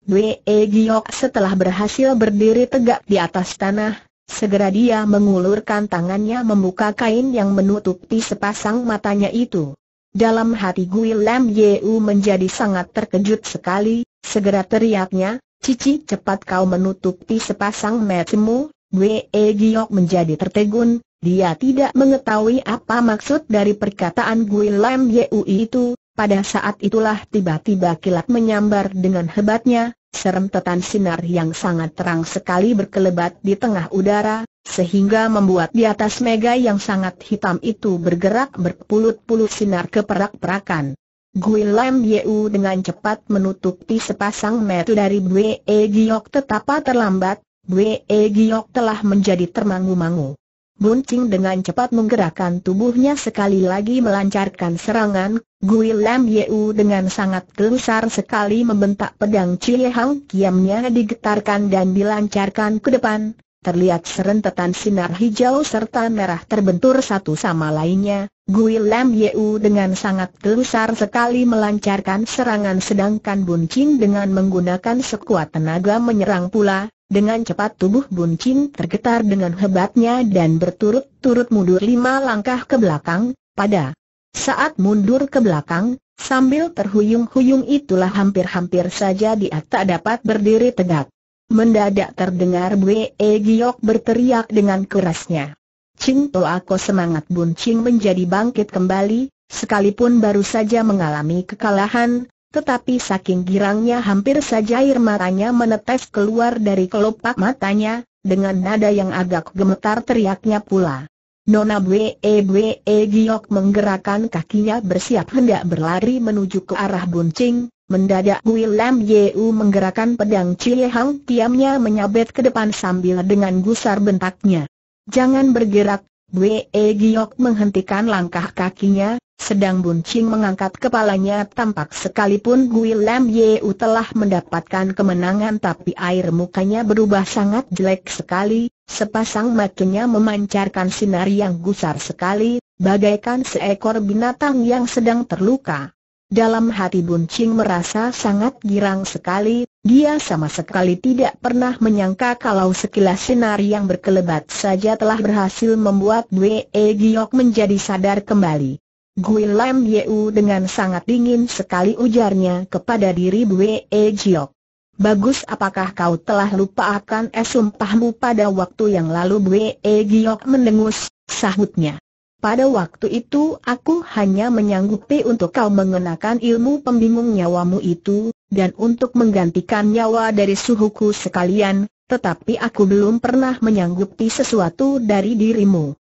Bwe Giok setelah berhasil berdiri tegak di atas tanah, Segera dia mengulurkan tangannya membuka kain yang menutupi sepasang matanya itu. Dalam hati Gui Lam Yeu menjadi sangat terkejut sekali, segera teriaknya, Cici cepat kau menutupi sepasang matamu, Wei e Giok menjadi tertegun, dia tidak mengetahui apa maksud dari perkataan Gui Lam Yeu itu, pada saat itulah tiba-tiba kilat menyambar dengan hebatnya, Serentetan sinar yang sangat terang sekali berkelebat di tengah udara, sehingga membuat di atas mega yang sangat hitam itu bergerak berpulut-pulut sinar keperak-perakan. Gui Lam Yeu dengan cepat menutupi sepasang mata dari Bwe e Giok tetapi terlambat, Bwe e Giok telah menjadi termangu-mangu. Buncing dengan cepat menggerakkan tubuhnya sekali lagi melancarkan serangan, Gui Lam Yeu dengan sangat gelusar sekali membentak pedang Cie Hang Kiamnya digetarkan dan dilancarkan ke depan Terlihat serentetan sinar hijau serta merah terbentur satu sama lainnya Gui Lam Yeu dengan sangat gelusar sekali melancarkan serangan sedangkan Bun Qing dengan menggunakan sekuat tenaga menyerang pula dengan cepat tubuh Bun Qing tergetar dengan hebatnya dan berturut-turut mundur lima langkah ke belakang, pada saat mundur ke belakang, sambil terhuyung-huyung itulah hampir-hampir saja dia tak dapat berdiri tegak. Mendadak terdengar Bue e Giok berteriak dengan kerasnya. Ching To Ako semangat Bun Ching menjadi bangkit kembali, sekalipun baru saja mengalami kekalahan, tetapi saking girangnya hampir saja air matanya menetes keluar dari kelopak matanya, dengan nada yang agak gemetar teriaknya pula. Nona Bwe e Bwe e Giok menggerakkan kakinya bersiap hendak berlari menuju ke arah buncing, mendadak William Yeu menggerakkan pedang Cie Hang tiamnya menyabet ke depan sambil dengan gusar bentaknya. Jangan bergerak, Bwe e Giok menghentikan langkah kakinya, sedang buncing mengangkat kepalanya tampak sekalipun William Yeu telah mendapatkan kemenangan tapi air mukanya berubah sangat jelek sekali, Sepasang matanya memancarkan sinar yang gusar sekali, bagaikan seekor binatang yang sedang terluka. Dalam hati Buncing merasa sangat girang sekali, dia sama sekali tidak pernah menyangka kalau sekilas sinar yang berkelebat saja telah berhasil membuat Wei e Giok menjadi sadar kembali. Gui Lam Yeu dengan sangat dingin sekali ujarnya kepada diri Wei e Giok. Bagus apakah kau telah lupa akan es eh, sumpahmu pada waktu yang lalu Bwe e. Giok mendengus, sahutnya. Pada waktu itu aku hanya menyanggupi untuk kau mengenakan ilmu pembingung nyawamu itu, dan untuk menggantikan nyawa dari suhuku sekalian, tetapi aku belum pernah menyanggupi sesuatu dari dirimu.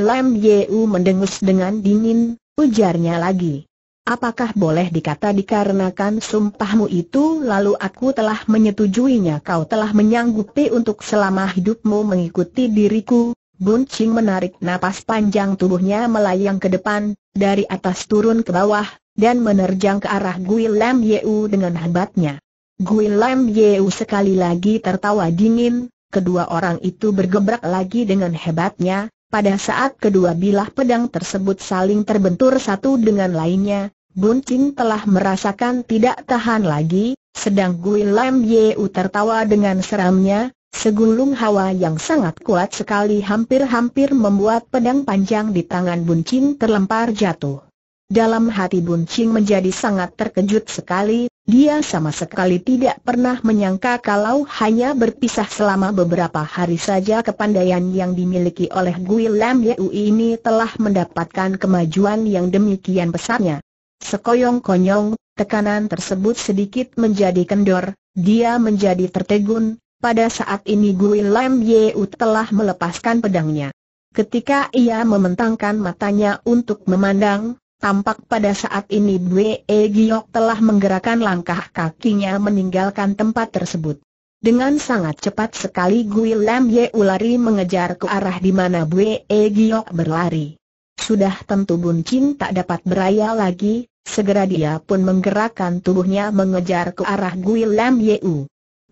Lam Yeu mendengus dengan dingin, ujarnya lagi. Apakah boleh dikata dikarenakan sumpahmu itu lalu aku telah menyetujuinya kau telah menyanggupi untuk selama hidupmu mengikuti diriku? Bun Ching menarik napas panjang tubuhnya melayang ke depan, dari atas turun ke bawah, dan menerjang ke arah Gui Lam Yeu dengan hebatnya. Gui Lam Yeu sekali lagi tertawa dingin, kedua orang itu bergebrak lagi dengan hebatnya, pada saat kedua bilah pedang tersebut saling terbentur satu dengan lainnya, Bunting telah merasakan tidak tahan lagi, sedang Gui Lam Yeu tertawa dengan seramnya, segulung hawa yang sangat kuat sekali hampir-hampir membuat pedang panjang di tangan Bunting terlempar jatuh. Dalam hati Bunting menjadi sangat terkejut sekali, dia sama sekali tidak pernah menyangka kalau hanya berpisah selama beberapa hari saja kepandaian yang dimiliki oleh Gui Lam Yeu ini telah mendapatkan kemajuan yang demikian besarnya. Sekoyong-konyong, tekanan tersebut sedikit menjadi kendor, dia menjadi tertegun, pada saat ini Gui Lam Yeu telah melepaskan pedangnya. Ketika ia mementangkan matanya untuk memandang, tampak pada saat ini Bwe e Giok telah menggerakkan langkah kakinya meninggalkan tempat tersebut. Dengan sangat cepat sekali Gui Lam Yeu lari mengejar ke arah di mana Bwe e Giok berlari. Sudah tentu Bun tak dapat beraya lagi, Segera dia pun menggerakkan tubuhnya mengejar ke arah Gui Lam Yeu.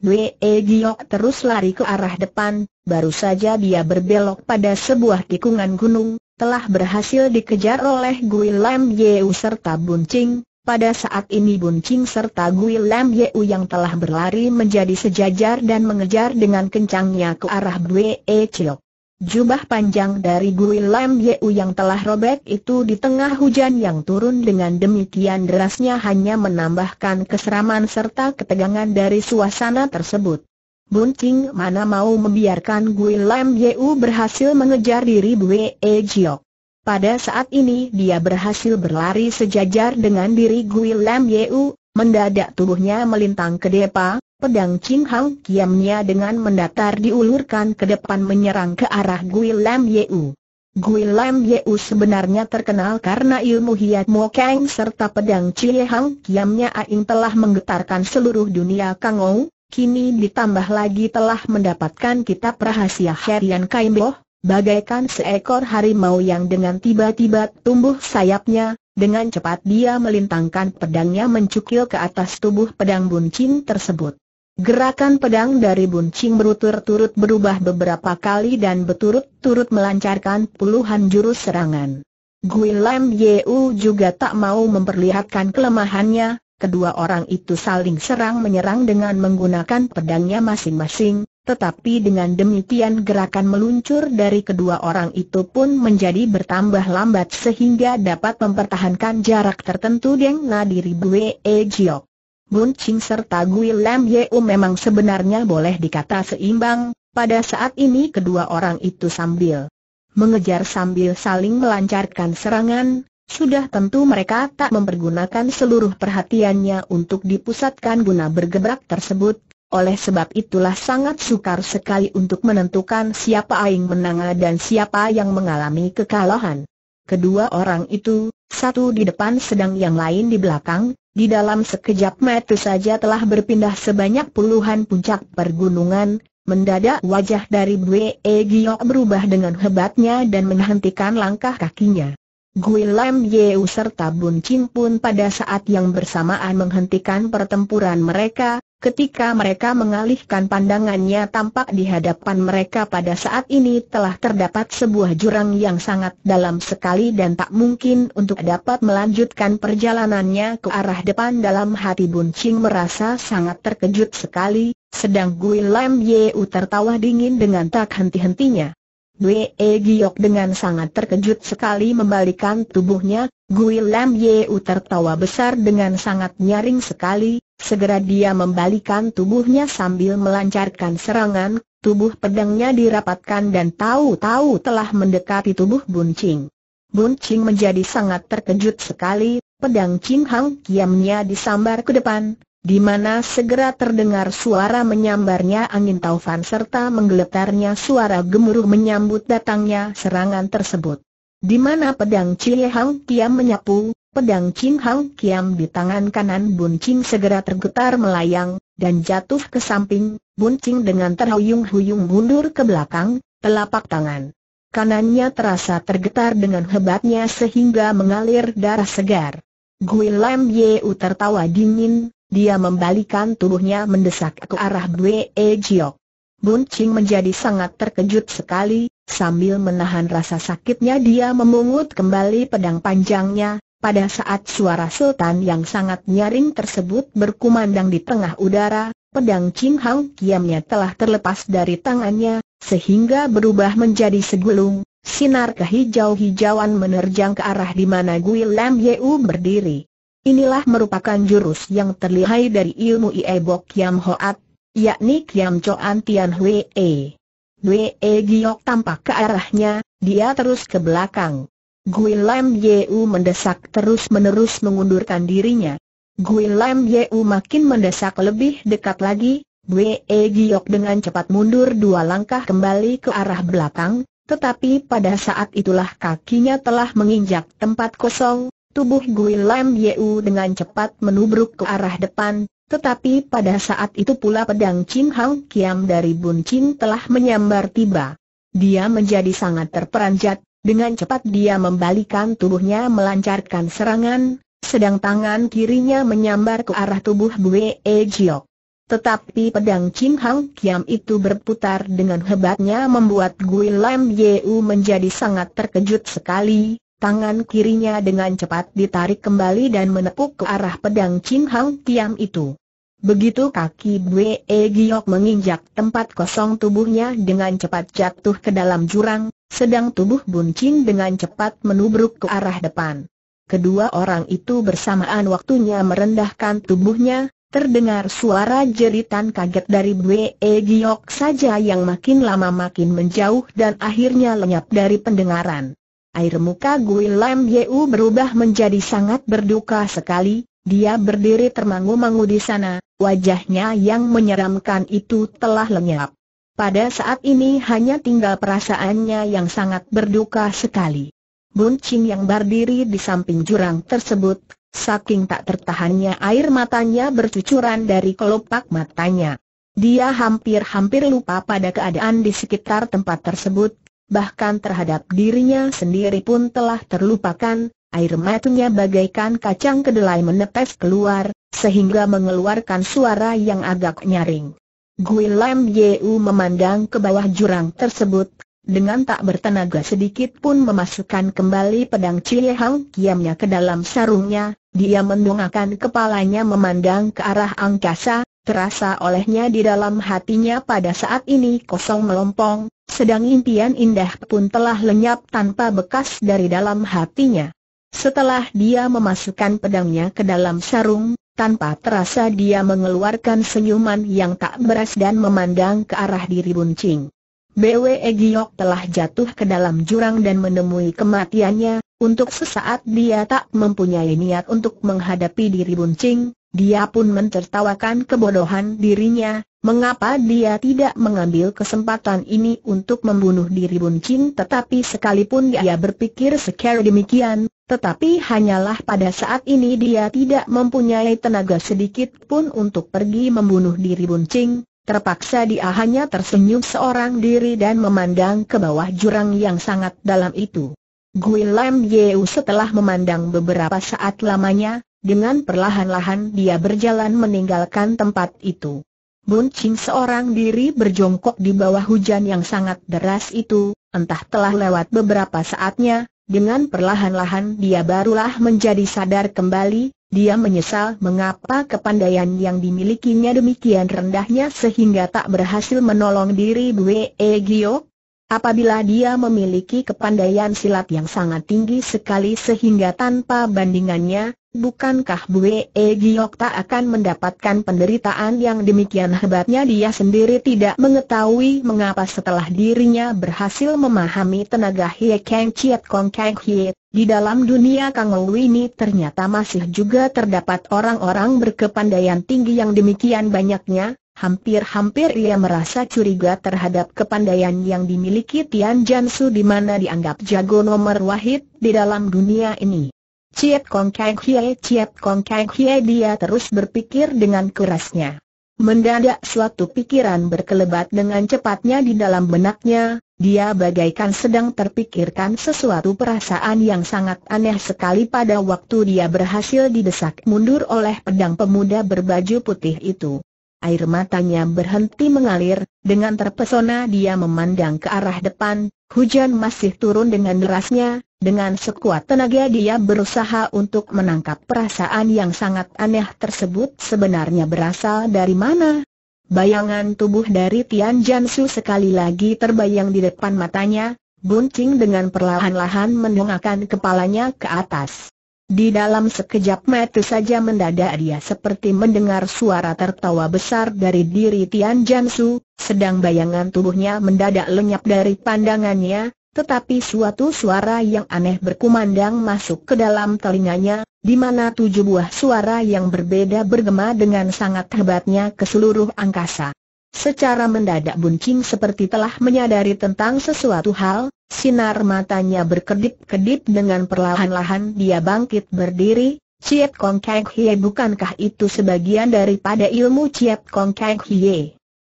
Dwe E Giok terus lari ke arah depan, baru saja dia berbelok pada sebuah tikungan gunung, telah berhasil dikejar oleh Gui Lam Yeu serta Buncing. Pada saat ini Buncing serta Gui Lam Yeu yang telah berlari menjadi sejajar dan mengejar dengan kencangnya ke arah Dwe E Giok. Jubah panjang dari Gui Lam Yeu yang telah robek itu di tengah hujan yang turun dengan demikian derasnya hanya menambahkan keseraman serta ketegangan dari suasana tersebut. Bunting mana mau membiarkan Gui Lam Yeu berhasil mengejar diri Bwe e Jiok. Pada saat ini dia berhasil berlari sejajar dengan diri Gui Lam Yeu, Mendadak tubuhnya melintang ke depa, pedang Ching Hang kiamnya dengan mendatar diulurkan ke depan menyerang ke arah Gui Lam Yeu. Gui Lam Yeu sebenarnya terkenal karena ilmu Hiat Mo Kang serta pedang Chie Hang kiamnya Aing telah menggetarkan seluruh dunia Kangou, kini ditambah lagi telah mendapatkan kitab rahasia Herian Kaimloh, bagaikan seekor harimau yang dengan tiba-tiba tumbuh sayapnya, dengan cepat dia melintangkan pedangnya mencukil ke atas tubuh pedang buncing tersebut. Gerakan pedang dari buncing berutur turut berubah beberapa kali dan berturut-turut melancarkan puluhan jurus serangan. Gui Lam Yeu juga tak mau memperlihatkan kelemahannya, kedua orang itu saling serang menyerang dengan menggunakan pedangnya masing-masing, tetapi dengan demikian gerakan meluncur dari kedua orang itu pun menjadi bertambah lambat sehingga dapat mempertahankan jarak tertentu dengan nadiri Bue e Jiok. Bun Ching serta Gui Lam Yeu memang sebenarnya boleh dikata seimbang, pada saat ini kedua orang itu sambil mengejar sambil saling melancarkan serangan, sudah tentu mereka tak mempergunakan seluruh perhatiannya untuk dipusatkan guna bergebrak tersebut, oleh sebab itulah sangat sukar sekali untuk menentukan siapa yang menang dan siapa yang mengalami kekalahan. Kedua orang itu, satu di depan sedang yang lain di belakang, di dalam sekejap mata saja telah berpindah sebanyak puluhan puncak pergunungan, mendadak wajah dari Bwe Giok berubah dengan hebatnya dan menghentikan langkah kakinya. Gui Lam Yeu serta Bun Chin pun pada saat yang bersamaan menghentikan pertempuran mereka, Ketika mereka mengalihkan pandangannya tampak di hadapan mereka pada saat ini telah terdapat sebuah jurang yang sangat dalam sekali dan tak mungkin untuk dapat melanjutkan perjalanannya ke arah depan dalam hati Buncing merasa sangat terkejut sekali, sedang Gui Lam Yeu tertawa dingin dengan tak henti-hentinya. Wee Giok dengan sangat terkejut sekali membalikan tubuhnya, Gui Lam Yeu tertawa besar dengan sangat nyaring sekali, Segera dia membalikan tubuhnya sambil melancarkan serangan, tubuh pedangnya dirapatkan dan tahu-tahu telah mendekati tubuh Buncing. Buncing menjadi sangat terkejut sekali, pedang Ching Hang kiamnya disambar ke depan, di mana segera terdengar suara menyambarnya angin taufan serta menggeletarnya suara gemuruh menyambut datangnya serangan tersebut. Di mana pedang Cie Hang kiam menyapu, Pedang Ching Hao Kiam di tangan kanan Bun Ching segera tergetar melayang, dan jatuh ke samping, Bun Ching dengan terhuyung-huyung mundur ke belakang, telapak tangan. Kanannya terasa tergetar dengan hebatnya sehingga mengalir darah segar. Gui Lam Yeu tertawa dingin, dia membalikan tubuhnya mendesak ke arah Bwe Jiok. Bun Ching menjadi sangat terkejut sekali, sambil menahan rasa sakitnya dia memungut kembali pedang panjangnya, pada saat suara sultan yang sangat nyaring tersebut berkumandang di tengah udara, pedang Ching Hang Kiamnya telah terlepas dari tangannya, sehingga berubah menjadi segulung, sinar kehijau-hijauan menerjang ke arah di mana Gui Lam Yeu berdiri. Inilah merupakan jurus yang terlihai dari ilmu Iebo Kiam Hoat, yakni Kiam Choan Tian Hwee. Hwee Giok tampak ke arahnya, dia terus ke belakang. Gui Lam Yeu mendesak terus-menerus mengundurkan dirinya. Gui Lam Yeu makin mendesak lebih dekat lagi, Wei e Giok dengan cepat mundur dua langkah kembali ke arah belakang, tetapi pada saat itulah kakinya telah menginjak tempat kosong, tubuh Gui Lam Yeu dengan cepat menubruk ke arah depan, tetapi pada saat itu pula pedang Chin Hang Kiam dari Bun Chin telah menyambar tiba. Dia menjadi sangat terperanjat, dengan cepat dia membalikan tubuhnya melancarkan serangan, sedang tangan kirinya menyambar ke arah tubuh Bue e Jiok. Tetapi pedang Chin Hang Kiam itu berputar dengan hebatnya membuat Gui Lam Yeu menjadi sangat terkejut sekali, tangan kirinya dengan cepat ditarik kembali dan menepuk ke arah pedang Chin Hang Kiam itu. Begitu kaki Bwe e Giok menginjak tempat kosong tubuhnya dengan cepat jatuh ke dalam jurang, sedang tubuh Buncin dengan cepat menubruk ke arah depan. Kedua orang itu bersamaan waktunya merendahkan tubuhnya, terdengar suara jeritan kaget dari Bwe e Giok saja yang makin lama makin menjauh dan akhirnya lenyap dari pendengaran. Air muka Gui Lam Yeu berubah menjadi sangat berduka sekali, dia berdiri termangu-mangu di sana, wajahnya yang menyeramkan itu telah lenyap. Pada saat ini hanya tinggal perasaannya yang sangat berduka sekali. Buncing yang berdiri di samping jurang tersebut, saking tak tertahannya air matanya bercucuran dari kelopak matanya. Dia hampir-hampir lupa pada keadaan di sekitar tempat tersebut, bahkan terhadap dirinya sendiri pun telah terlupakan, Air matanya bagaikan kacang kedelai menetes keluar, sehingga mengeluarkan suara yang agak nyaring. Guilem Yu memandang ke bawah jurang tersebut, dengan tak bertenaga sedikit pun memasukkan kembali pedang Cie Hang Kiamnya ke dalam sarungnya, dia mendongakkan kepalanya memandang ke arah angkasa, terasa olehnya di dalam hatinya pada saat ini kosong melompong, sedang impian indah pun telah lenyap tanpa bekas dari dalam hatinya. Setelah dia memasukkan pedangnya ke dalam sarung, tanpa terasa dia mengeluarkan senyuman yang tak beras dan memandang ke arah diri runcing. BW Giok telah jatuh ke dalam jurang dan menemui kematiannya, untuk sesaat dia tak mempunyai niat untuk menghadapi diri runcing, dia pun mentertawakan kebodohan dirinya, mengapa dia tidak mengambil kesempatan ini untuk membunuh diri Bun Chin tetapi sekalipun dia berpikir sekali demikian, tetapi hanyalah pada saat ini dia tidak mempunyai tenaga sedikit pun untuk pergi membunuh diri Bun Chin, terpaksa dia hanya tersenyum seorang diri dan memandang ke bawah jurang yang sangat dalam itu. Gui Lam Yeu setelah memandang beberapa saat lamanya, dengan perlahan-lahan dia berjalan meninggalkan tempat itu. Bun Ching seorang diri berjongkok di bawah hujan yang sangat deras itu, entah telah lewat beberapa saatnya, dengan perlahan-lahan dia barulah menjadi sadar kembali, dia menyesal mengapa kepandaian yang dimilikinya demikian rendahnya sehingga tak berhasil menolong diri Bwe e Gio. Apabila dia memiliki kepandaian silat yang sangat tinggi sekali sehingga tanpa bandingannya, bukankah Bue e. Giok tak akan mendapatkan penderitaan yang demikian hebatnya dia sendiri tidak mengetahui mengapa setelah dirinya berhasil memahami tenaga Hie Kang Chiat Kong Kang Hie, di dalam dunia Kang Lu ini ternyata masih juga terdapat orang-orang berkepandaian tinggi yang demikian banyaknya, Hampir-hampir ia merasa curiga terhadap kepandaian yang dimiliki Tian Jansu di mana dianggap jago nomor wahid di dalam dunia ini. Ciet Kong Kang Kie Ciet Kong Kang dia terus berpikir dengan kerasnya. Mendadak suatu pikiran berkelebat dengan cepatnya di dalam benaknya, dia bagaikan sedang terpikirkan sesuatu perasaan yang sangat aneh sekali pada waktu dia berhasil didesak mundur oleh pedang pemuda berbaju putih itu. Air matanya berhenti mengalir, dengan terpesona dia memandang ke arah depan, Hujan masih turun dengan derasnya, dengan sekuat tenaga dia berusaha untuk menangkap perasaan yang sangat aneh tersebut sebenarnya berasal dari mana. Bayangan tubuh dari Tian Jansu sekali lagi terbayang di depan matanya, Buncing dengan perlahan-lahan mendongakkan kepalanya ke atas. Di dalam sekejap mata saja mendadak dia seperti mendengar suara tertawa besar dari diri Tian Jansu, sedang bayangan tubuhnya mendadak lenyap dari pandangannya, tetapi suatu suara yang aneh berkumandang masuk ke dalam telinganya, di mana tujuh buah suara yang berbeda bergema dengan sangat hebatnya ke seluruh angkasa. Secara mendadak buncing seperti telah menyadari tentang sesuatu hal, sinar matanya berkedip-kedip dengan perlahan-lahan dia bangkit berdiri, Ciet Kong Kek Hie bukankah itu sebagian daripada ilmu Ciet Kong Kek Hie?